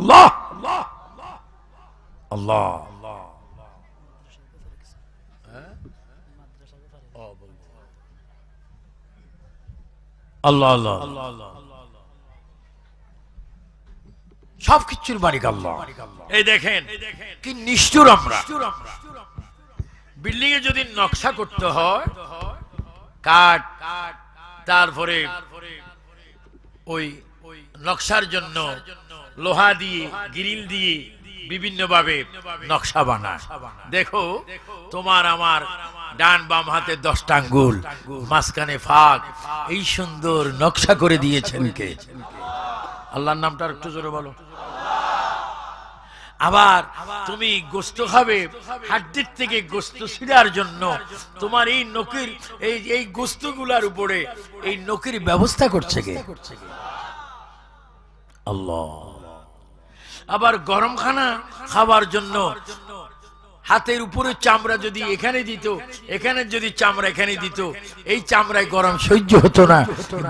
আল্লাহ আল্লাহ আল্লাহ এই দেখেন কি নিষ্ঠুর আমরা বিল্ডিং এ যদি নকশা করতে হয় কাঠ তারপরে ওই নকশার জন্য লোহা দিয়ে গ্রিল দিয়ে বিভিন্ন ভাবে নকশা বানায় দেখো তোমার আমার ডান বাম হাতে দশটা আঙ্গুল মাঝখানে ফাঁক এই সুন্দর নকশা করে দিয়েছেন কে আল্লাহর নামটা একটু জোরে বলো আবার তুমি গোস্ত খাবে হাড্ডির থেকে গোস্ত ছিঁড়ার জন্য তোমার এই নকির এই এই গোস্তগুলার উপরে এই নকির ব্যবস্থা করছে কে আল্লাহ আবার গরম খানা খাওয়ার জন্য হাতের উপরে চামড়া যদি এখানে দিত এখানে যদি চামড়া এখানে দিত এই চামড়ায় গরম সহ্য হতো না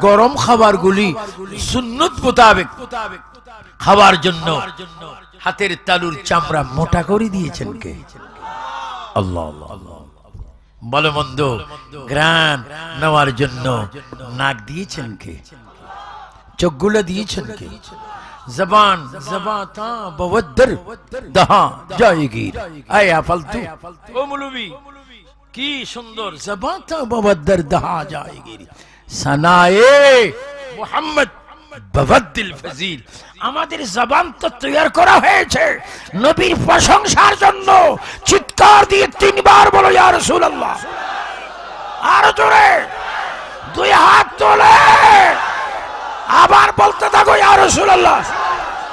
গরম খাবার গুলি খাবার জন্য হাতের তালুর চামড়া মোটা করে দিয়েছেন কে বল আল্লাহ বলমন্দ নেওয়ার জন্য নাক দিয়েছেন কে চোখ দিয়েছেন কে जबान जबा ता बवदर दहा जाएगी आया फलतू ओ मुलवी কি সুন্দর জবাতা ববদ্দর দহা যায়গি সানায়ে মুহাম্মদ ববদ্দিল ফজিল আমাদের জবান তো তৈরি করা হয়েছে নবীর প্রশংসার জন্য চিৎকার দিয়ে তিনবার বলো ইয়া রাসূলুল্লাহ আর জোরে দুই হাত তোলে আবার বলতে থাকো ইয়া রাসূলুল্লাহ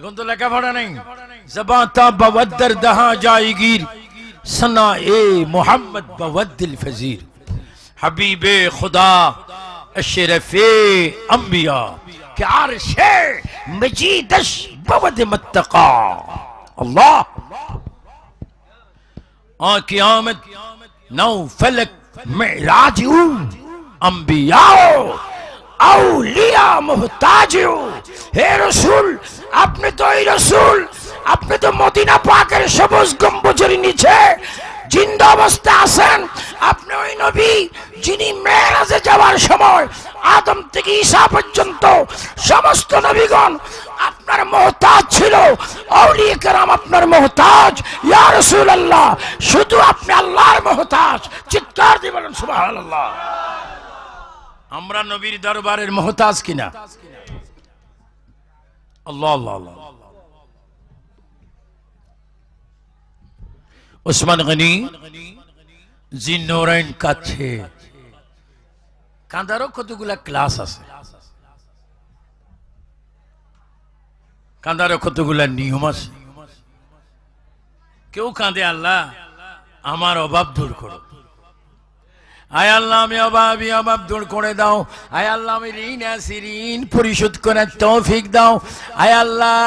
اگن تو لیکن پڑھا نہیں زبان تا بودر دہاں جائی گیر سنا اے محمد بود الفزیر حبیب خدا اشرف انبیاء کہ عرش مجیدش بود متقا اللہ آن قیامت نو فلک معراجی انبیاء আউলিয়া মুহতাজিউ হে রসুল আপনি তো এই রসুল আপনি তো মদিনা পাকের সবুজ গম্বুজের নিচে জিন্দা অবস্থা আছেন আপনি ওই নবী যিনি মেরাজে যাওয়ার সময় আদম থেকে ঈশা পর্যন্ত সমস্ত নবীগণ আপনার মোহতাজ ছিল আউলিয়া কেরাম আপনার মোহতাজ ইয়া আল্লাহ শুধু আপনি আল্লাহর মোহতাজ চিৎকার দিয়ে বলেন সুবহানাল্লাহ আমরা নবীর দরবারের মহতাজ কিনা ওসমান গনি জি কাছে কাঁদারও কতগুলা ক্লাস আছে কাঁদারও কতগুলা নিয়ম আছে কেউ কাঁদে আল্লাহ আমার অভাব দূর করো আয় আল্লাহ আমি অভাবি অভাব দূর করে দাও আয় আল্লাহ আমি ঋণ আছি ঋণ পরিশোধ করার তৌফিক দাও আয় আল্লাহ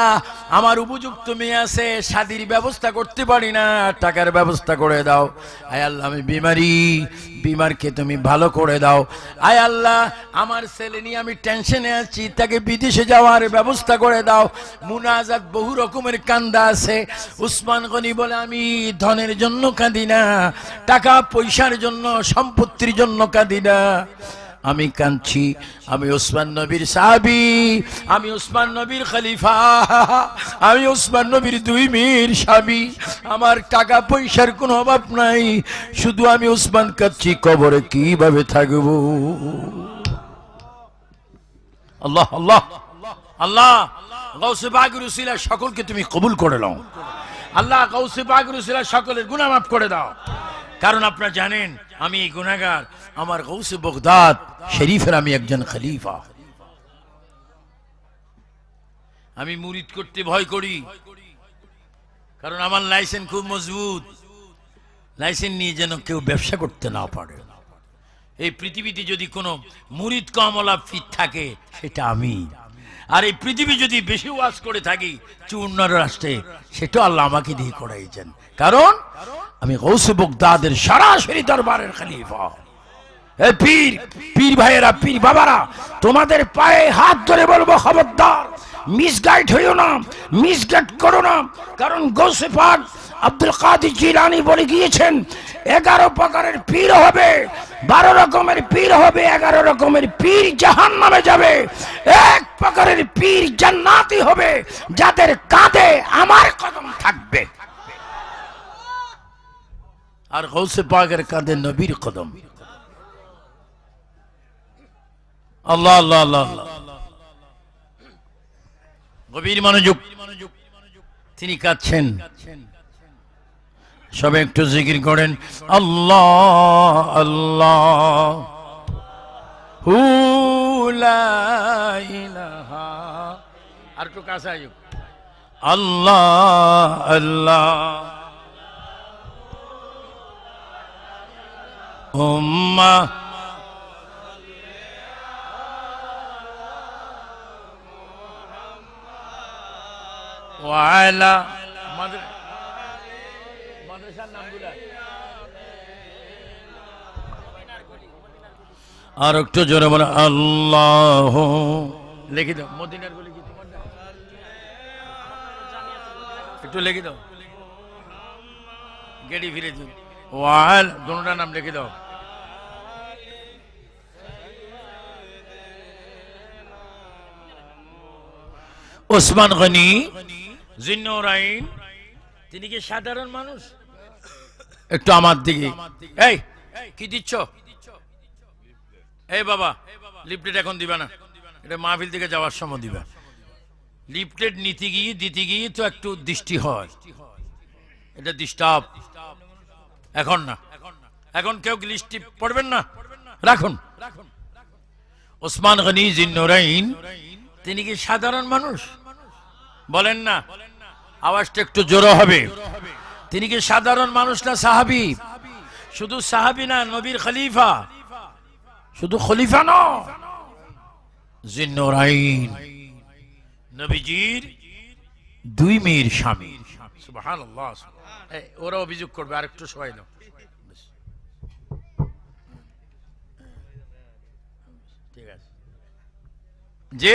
আমার উপযুক্ত মেয়ে আছে শাদির ব্যবস্থা করতে পারি না টাকার ব্যবস্থা করে দাও আয় আল্লাহ আমি বিমারি বিমারকে তুমি ভালো করে দাও আয় আল্লাহ আমার ছেলে নিয়ে আমি টেনশনে আছি তাকে বিদেশে যাওয়ার ব্যবস্থা করে দাও মুনাজাত বহু রকমের কান্দা আছে উসমান গনি বলে আমি ধনের জন্য কাঁদি না টাকা পয়সার জন্য সম্পত্তির জন্য কাঁদি না আমি কাঁদছি আমি ওসমান নবীর সাহাবি আমি ওসমান নবীর খলিফা আমি ওসমান নবীর দুই মেয়ের স্বামী আমার টাকা পয়সার কোনো অভাব নাই শুধু আমি ওসমান কাঁদছি কবরে কিভাবে থাকব আল্লাহ আল্লাহ আল্লাহ গৌসে বাগরুসিলা সকলকে তুমি কবুল করে নাও আল্লাহ গৌসে বাগরুসিলা সকলের গুণা করে দাও কারণ আপনারা জানেন আমি গুনাগার আমার গৌসে বগদাদ শরীফের আমি একজন খলিফা আমি মুরিদ করতে ভয় করি কারণ আমার লাইসেন্স খুব মজবুত লাইসেন্স নিয়ে যেন কেউ ব্যবসা করতে না পারে এই পৃথিবীতে যদি কোনো মুরিদ কমলা ফিট থাকে সেটা আমি আর এই পৃথিবী যদি বেশি ওয়াজ করে থাকি চূর্ণ রাষ্ট্রে সেটা আল্লাহ আমাকে দিয়ে করাইছেন কারণ আমি গৌসে বগদাদের সরাসরি দরবারের খালিফা হে পীর পীর ভাইয়েরা পীর বাবারা তোমাদের পায়ে হাত ধরে বলবো খবরদার মিসগাইড হইও না গাইড করো না কারণ গৌসে পাক আব্দুল কাদের জিলানি বলে গিয়েছেন এগারো প্রকারের পীর হবে বারো রকমের পীর হবে এগারো রকমের পীর জাহান নামে যাবে এক প্রকারের পীর জান্নাতি হবে যাদের কাঁধে আমার কদম থাকবে আর গৌসে পাগের কাঁধে নবীর কদম আল্লাহ আল্লাহ আল্লাহ আল্লাহ গভীর মনোযোগ তিনি কাঁদছেন সবে একটু জিকির করেন আল্লাহ আল্লাহ হু আর একটু কাছে আল্লাহ আল্লাহ হুম্মা ওয়ালা মাদ্রাসার নামগুলা আর একটু জোরে বলে আল্লাহ লিখে দাও মদিনার গুলি কি একটু লিখে দাও গেড়ি ফিরে দিন ওয়াল দোনোটার নাম লিখে দাও ওসমান গনি জিন্নর তিনি কি সাধারণ মানুষ একটু আমার দিকে এই কি দিচ্ছ এই বাবা লিফলেট এখন দিবে না এটা মাহফিল থেকে যাওয়ার সময় দিবে লিফলেট নিতে গিয়ে দিতে গিয়ে তো একটু দৃষ্টি হয় এটা ডিস্টার্ব এখন না এখন কেউ লিস্টি পড়বেন না রাখুন ওসমান গনি রাইন তিনি কি সাধারণ মানুষ বলেন না আওয়াজটা একটু জোরো হবে তিনি কি সাধারণ মানুষ না সাহাবি শুধু সাহাবি না নবীর খলিফা শুধু খলিফা ন নবীজির দুই মেয়ের স্বামী ওরা অভিযোগ করবে আর একটু সবাই নাও ঠিক আছে যে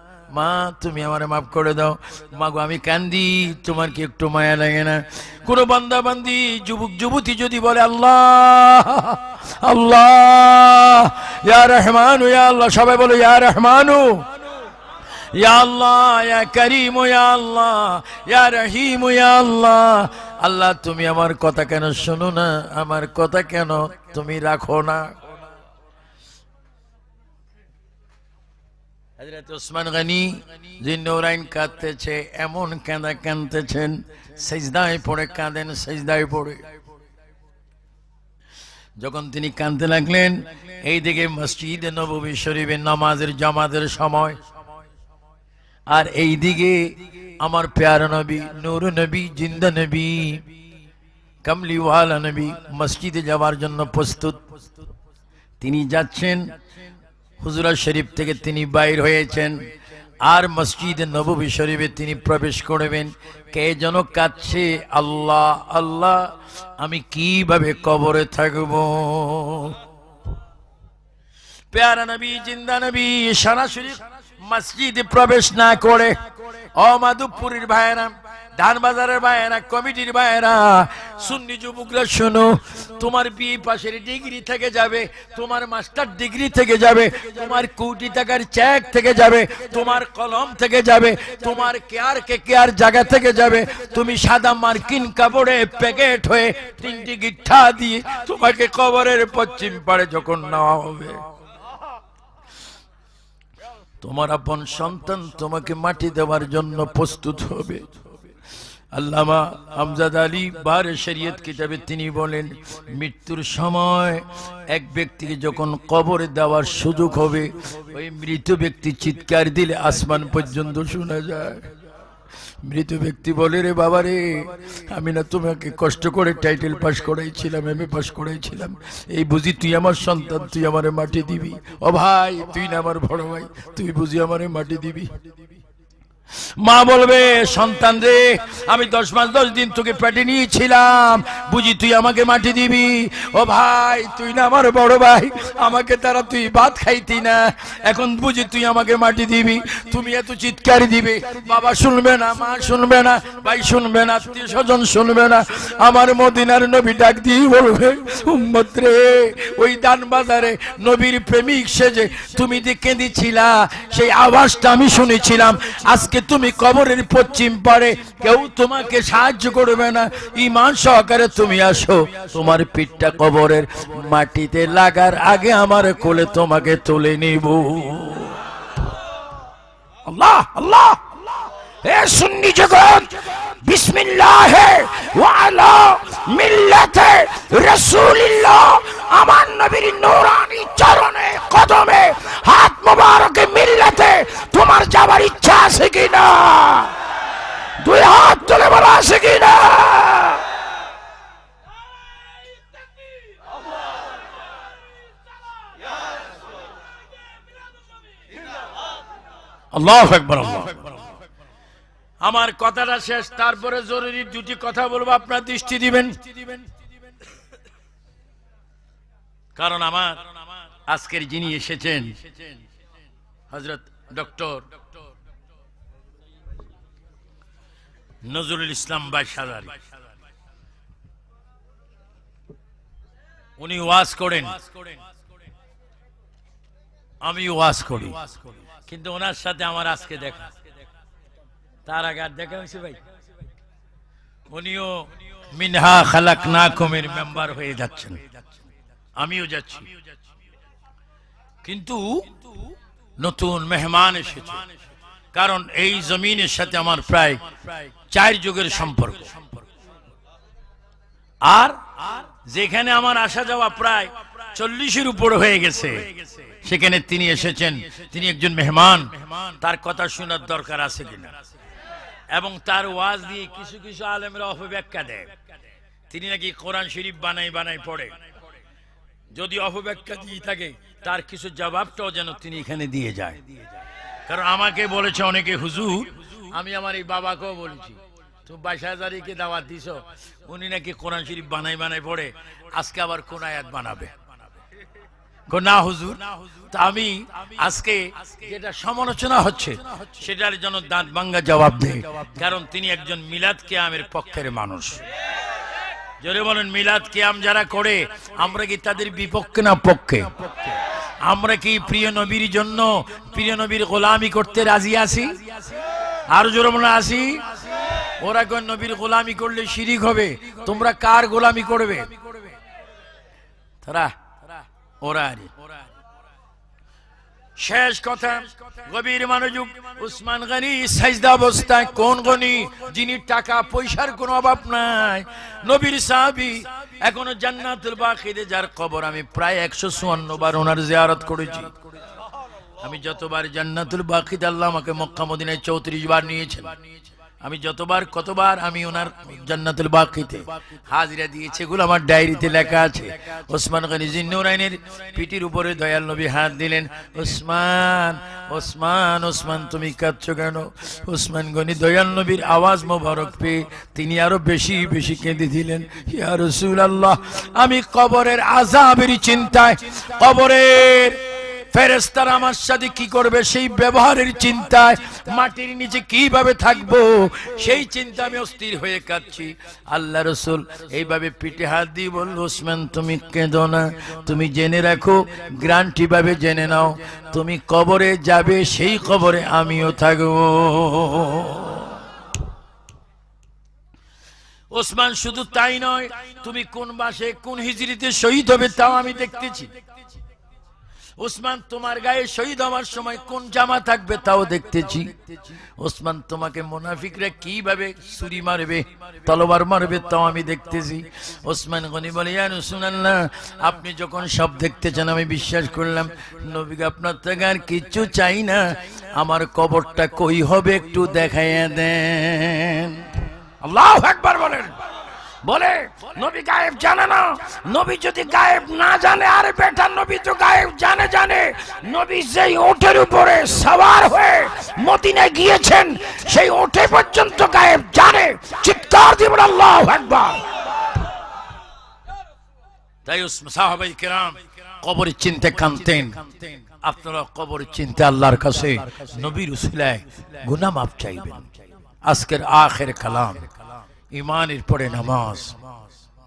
মা তুমি আমার মাফ করে দাও মাগো আমি কান্দি তোমার কি একটু মায়া লাগে না কোনো বান্দা বান্দি যুবক যুবতী যদি বলে আল্লাহ আল্লাহ ইয়া রহমানু ইয়া আল্লাহ সবাই বলো ইয়া রহমানু ইয়া আল্লাহ ইয়া করিম ইয়া আল্লাহ ইয়া রহিম ইয়া আল্লাহ আল্লাহ তুমি আমার কথা কেন শুনো না আমার কথা কেন তুমি রাখো না ওসমান গানি কাঁদতেছে এমন কাঁদতেছেন সেজদায় পড়ে কাঁদেন সেজদায় পড়ে যখন তিনি কাঁদতে লাগলেন এই দিকে মসজিদ নবী শরীফের নামাজের জামাতের সময় আর এই দিকে আমার প্যার নবী নুর নবী জিন্দা নবী কামলিওয়ালা নবী মসজিদে যাওয়ার জন্য প্রস্তুত তিনি যাচ্ছেন হুজুরা শরীফ থেকে তিনি বাইর হয়েছেন আর মসজিদ নবী শরীফে তিনি প্রবেশ করবেন কে যেন কাছে আল্লাহ আল্লাহ আমি কিভাবে কবরে থাকব পেয়ারা নবী জিন্দা নবী সারা শরীফ মসজিদে প্রবেশ না করে অমাধুপুরীর ভাইরাম ধানবাজারের বায়না কমিটির বায়না সুন্নি যুবকরা শোনো তোমার বিয়ে পাশের ডিগ্রি থেকে যাবে তোমার মাস্টার ডিগ্রি থেকে যাবে তোমার কোটি টাকার চেক থেকে যাবে তোমার কলম থেকে যাবে তোমার কেয়ার কে কেয়ার জায়গা থেকে যাবে তুমি সাদা মার্কিন কাপড়ে প্যাকেট হয়ে তিনটি গিঠা দিয়ে তোমাকে কবরের পশ্চিম পাড়ে যখন নেওয়া হবে তোমার আপন সন্তান তোমাকে মাটি দেওয়ার জন্য প্রস্তুত হবে আল্লামা আমজাদ আলী বার শরীয়ত কিতাবে তিনি বলেন মৃত্যুর সময় এক ব্যক্তিকে যখন কবরে দেওয়ার সুযোগ হবে ওই মৃত ব্যক্তি চিৎকার দিলে আসমান পর্যন্ত শোনা যায় মৃত ব্যক্তি বলে রে বাবা রে আমি না তোমাকে কষ্ট করে টাইটেল পাস করাইছিলাম এম পাস করাইছিলাম এই বুঝি তুই আমার সন্তান তুই আমারে মাটি দিবি ও ভাই তুই না আমার বড় ভাই তুই বুঝি আমারে মাটি দিবি মা বলবে সন্তান রে আমি দশ মাস দশ দিন তোকে পেটে নিয়েছিলাম বুঝি তুই আমাকে মাটি দিবি ও ভাই তুই না আমার বড় ভাই আমাকে তারা তুই ভাত খাইতি না এখন বুঝি তুই আমাকে মাটি দিবি তুমি এত চিৎকারি দিবে বাবা শুনবে না মা শুনবে না ভাই শুনবে না আত্মীয় স্বজন শুনবে না আমার মদিনার নবী ডাক দিয়ে বলবে উম্মত রে ওই দান বাজারে নবীর প্রেমিক সেজে তুমি যে কেঁদেছিলা সেই আওয়াজটা আমি শুনেছিলাম আজকে তুমি কবরের পশ্চিম পারে কেউ তোমাকে সাহায্য করবে না ইমান সহকারে তুমি আসো তোমার পিঠটা কবরের মাটিতে লাগার আগে আমার কোলে তোমাকে তুলে নিব আল্লাহ আল্লাহ এ বিসমিল্লাহ মিল্লাতে রাসূলুল্লাহ আমার নবীর নৌরানি চরণে কদমে হাত মোবারকে মিল্লাতে তোমার যাবার ইচ্ছা আছে কি না দুই হাত তুলে বলা আছে কি না আমার কথাটা শেষ তারপরে জরুরি দুটি কথা বলবো আপনার দৃষ্টি দিবেন কারণ আমার আজকের যিনি এসেছেন হজরত ডক্টর নজরুল ইসলাম বাসাদারি উনি ওয়াজ করেন আমি ওয়াজ করি কিন্তু ওনার সাথে আমার আজকে দেখা তার আগে আর দেখা হয়েছে ভাই উনিও মিনহা খালাক না কমের মেম্বার হয়ে যাচ্ছেন আমিও যাচ্ছি কিন্তু নতুন মেহমান এসেছে কারণ এই জমিনের সাথে আমার প্রায় চার যুগের সম্পর্ক আর যেখানে আমার আসা যাওয়া প্রায় চল্লিশের উপর হয়ে গেছে সেখানে তিনি এসেছেন তিনি একজন মেহমান তার কথা শোনার দরকার আছে কিনা এবং তার ওয়াজ দিয়ে কিছু কিছু আলেমরা অপব্যাখ্যা দেয় তিনি নাকি কোরআন শরীফ বানাই বানাই পড়ে যদি অপব্যাখ্যা দিয়ে থাকে তার কিছু জবাবটাও যেন তিনি এখানে দিয়ে যায় কারণ আমাকে বলেছে অনেকে হুজুর আমি আমার এই বাবাকেও বলেছি তো বাইশ হাজারিকে দাওয়াত দিস উনি নাকি কোরআন শরীফ বানাই বানাই পড়ে আজকে আবার কোন আয়াত বানাবে না হুজুর তা আমি আজকে যেটা সমালোচনা হচ্ছে সেটার জন্য দাঁত ভাঙ্গা জবাব দেয় কারণ তিনি একজন মিলাদ কে আমের পক্ষের মানুষ যদি বলেন মিলাদ কিয়াম যারা করে আমরা কি তাদের বিপক্ষে না পক্ষে আমরা কি প্রিয় নবীর জন্য প্রিয় নবীর গোলামি করতে রাজি আছি আর জোরে মনে আসি ওরা কোন নবীর গোলামি করলে শিরিক হবে তোমরা কার গোলামি করবে তারা ওরা ওরা শেষ কথা গভীর মানুষ উসমান গনি সাজদা অবস্থায় কোন গনি যিনি টাকা পয়সার কোনো অভাব নাই নবীর সাহাবি এখনো জান্নাতুল বাকিদে যার খবর আমি প্রায় একশো চুয়ান্ন বার ওনার জিয়ারত করেছি আমি যতবার জান্নাতুল বাকিদ আল্লাহ আমাকে মক্কা মদিনায় চৌত্রিশ বার নিয়েছেন আমি যতবার কতবার আমি ওনার জান্নাতুল বাকিতে হাজিরা দিয়েছে এগুলো আমার ডায়েরিতে লেখা আছে ওসমান গনি জিন্নুরাইনের পিটির উপরে দয়াল নবী হাত দিলেন ওসমান ওসমান ওসমান তুমি কাঁদছ কেন ওসমান গনি দয়াল নবীর আওয়াজ মোবারক পেয়ে তিনি আরো বেশি বেশি কেঁদে দিলেন ইয়া রসুল আল্লাহ আমি কবরের আজাবের চিন্তায় কবরের ফেরেস্তার আমার সাথে কি করবে সেই ব্যবহারের চিন্তায় মাটির নিচে কিভাবে থাকবো সেই চিন্তা আমি অস্থির হয়ে কাটছি আল্লাহ রসুল এইভাবে পিঠে হাত দিয়ে বলল ওসমান তুমি কেঁদো না তুমি জেনে রাখো ভাবে জেনে নাও তুমি কবরে যাবে সেই কবরে আমিও থাকব ওসমান শুধু তাই নয় তুমি কোন মাসে কোন হিজড়িতে শহীদ হবে তাও আমি দেখতেছি ওসমান তোমার গায়ে শহীদ হওয়ার সময় কোন জামা থাকবে তাও দেখতেছি ওসমান তোমাকে মোনাফিকরা কিভাবে ছুরি মারবে তলোবার মারবে তাও আমি দেখতেছি ওসমান গনি বলে না আপনি যখন সব দেখতেছেন আমি বিশ্বাস করলাম নবীকে আপনার থেকে আর কিচ্ছু চাই না আমার কবরটা কই হবে একটু দেখাইয়া দেন আল্লাহ একবার বলেন বলে নবী গায়েব জানে না নবী যদি গায়েব না জানে আর বেটা নবী তো গায়েব জানে জানে নবী যেই ওঠের উপরে সওয়ার হয়ে মদিনে গিয়েছেন সেই ওঠে পর্যন্ত গায়েব জানে চিৎকার দিব আল্লাহ একবার তাই সাহাবাই কেরাম কবর চিনতে কানতেন আপনারা কবর চিনতে আল্লাহর কাছে নবীর উসিলায় গুনাহ মাফ চাইবেন আজকের আখের কালাম ইমানের পরে নামাজ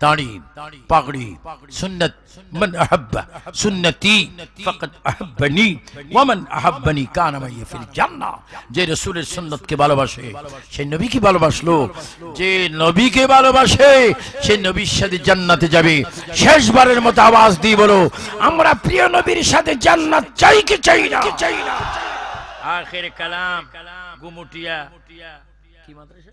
দাঁড়িয়ে পাগড়ি সুন্নত মন আহাব্বা সুন্নতি ফকত আহাব্বানি ওয়ামান আহাব্বানি কানামাইয়া ফিল জান্নাহ যে রাসূলের সুন্নতকে ভালোবাসে সেই নবীকে ভালোবাসলো যে নবীকে ভালোবাসে সেই নবীর সাথে জান্নাতে যাবে শেষবারের মতো আওয়াজ দিয়ে বলো আমরা প্রিয় নবীর সাথে জান্নাত চাই কি চাই না আখির না কালাম গুমুটিয়া কি মাদ্রাসা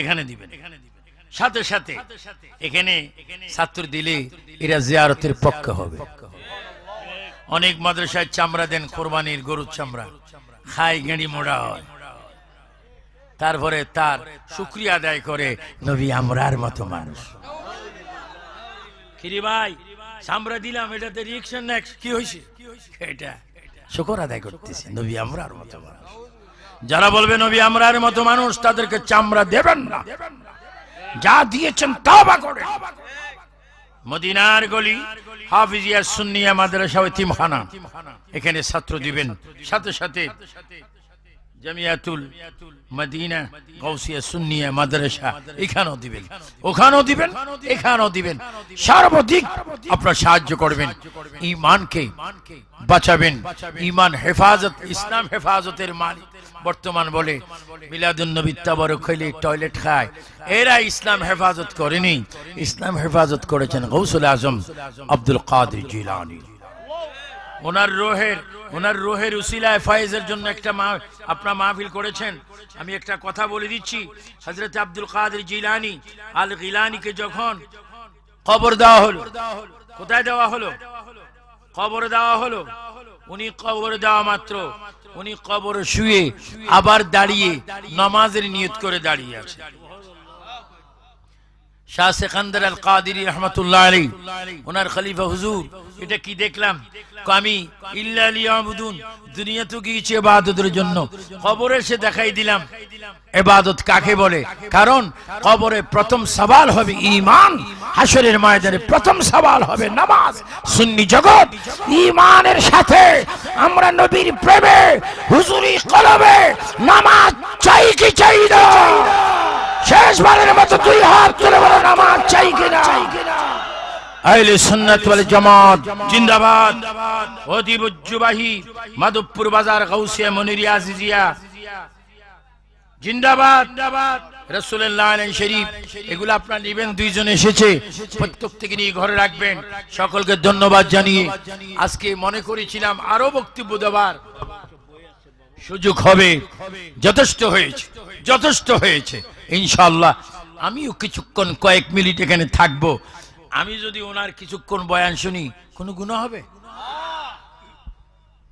এখানে দিবেন সাথে সাথে এখানে ছাত্র দিলে এরা জিয়ারতের পক্ষে হবে অনেক মাদ্রাসায় চামড়া দেন কোরবানির গরুর চামড়া খাই গেঁড়ি মোড়া হয় তারপরে তার শুক্রিয়া আদায় করে নবী আমরার মতো মানুষ খিরি ভাই চামড়া দিলাম এটাতে রিয়েকশন কি হয়েছে এটা শুকর আদায় করতেছে নবী আমরার মতো মানুষ যারা বলবে নবী আমরার মতো মানুষ তাদেরকে চামড়া দেবেন না যা দিয়েছেন তাবা করে মদিনার গলি হাফিজিয়া সুন্নিয়া মাদ্রাসা তিমখানা এখানে ছাত্র দিবেন সাথে সাথে জামিয়াতুল মদিনা গৌসিয়া সুন্নিয়া মাদ্রাসা এখানেও দিবেন ওখানেও দিবেন এখানেও দিবেন সর্বাধিক আপনারা সাহায্য করবেন ইমানকে বাঁচাবেন ইমান হেফাজত ইসলাম হেফাজতের মালিক বর্তমান বলে মিলাদুল নবী তাবারক খেলে টয়লেট খায় এরা ইসলাম হেফাজত করেনি ইসলাম হেফাজত করেছেন গৌসুল আজম আব্দুল কাদের জিলানী ওনার রোহের ওনার রোহের উসিলায় ফয়েজের জন্য একটা মা আপনার মাহফিল করেছেন আমি একটা কথা বলে দিচ্ছি হজরত আব্দুল কাদের জিলানি আল গিলানিকে যখন কবর দেওয়া হলো কোথায় দেওয়া হলো কবর দেওয়া হলো উনি কবর দেওয়া মাত্র উনি কবর শুয়ে আবার দাঁড়িয়ে নমাজের নিয়ত করে দাঁড়িয়ে আছে শাহ সেকান্দার আল কাদির রহমতুল্লাহ আলী ওনার খলিফা হুজুর এটা কি দেখলাম ইল্লা লিয়াবুদুন দুনিয়া তো জন্য কবরে সে দেখাই দিলাম এবাদত কাকে বলে কারণ কবরে প্রথম সওয়াল হবে ঈমান হাসরের ময়দানে প্রথম সওয়াল হবে নামাজ সুন্নি জগৎ ঈমানের সাথে আমরা নবীর প্রেমে হুজুরি কলবে নামাজ চাই কি চাই না শেষবারের মতো দুই হাত তুলে বলো নামাজ চাই কিনা চাই কিনা আহলে সুন্নাত ওয়াল জামাত জিন্দাবাদ অদিবুজ্জুবাহী মাধবপুর বাজার গাউসিয়া মনিরিয়া আজিজিয়া জিন্দাবাদ শরীফ এগুলো আপনার নেবেন দুইজন এসেছে প্রত্যেক থেকে নিয়ে ঘরে রাখবেন সকলকে ধন্যবাদ জানিয়ে আজকে মনে করেছিলাম আরো বক্তব্য দেওয়ার সুযোগ হবে যথেষ্ট হয়েছে যথেষ্ট হয়েছে ইনশাল্লাহ আমিও কিছুক্ষণ কয়েক মিনিট এখানে থাকবো আমি যদি ওনার কিছুক্ষণ বয়ান শুনি কোনো গুণ হবে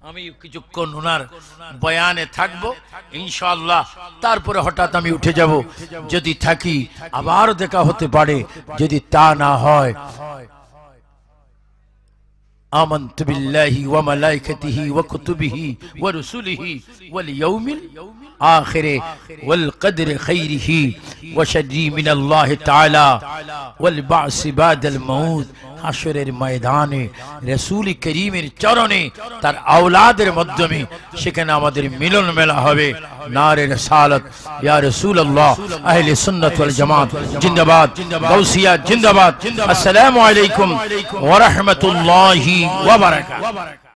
আমি কিছুক্ষণ ওনার বয়ানে থাকবো ইনশাল্লাহ তারপরে হঠাৎ আমি উঠে যাব যদি থাকি আবার দেখা হতে পারে যদি তা না হয় آمنت بالله وملائكته وكتبه ورسله واليوم الآخر والقدر خيره وشدي من الله تعالى والبعث بعد الموت مدمے ملن ملا نارل سالت یا رسول اللہ اہل سنت والجماعت جندباد السلام علیکم ورحمت اللہ وبرکاتہ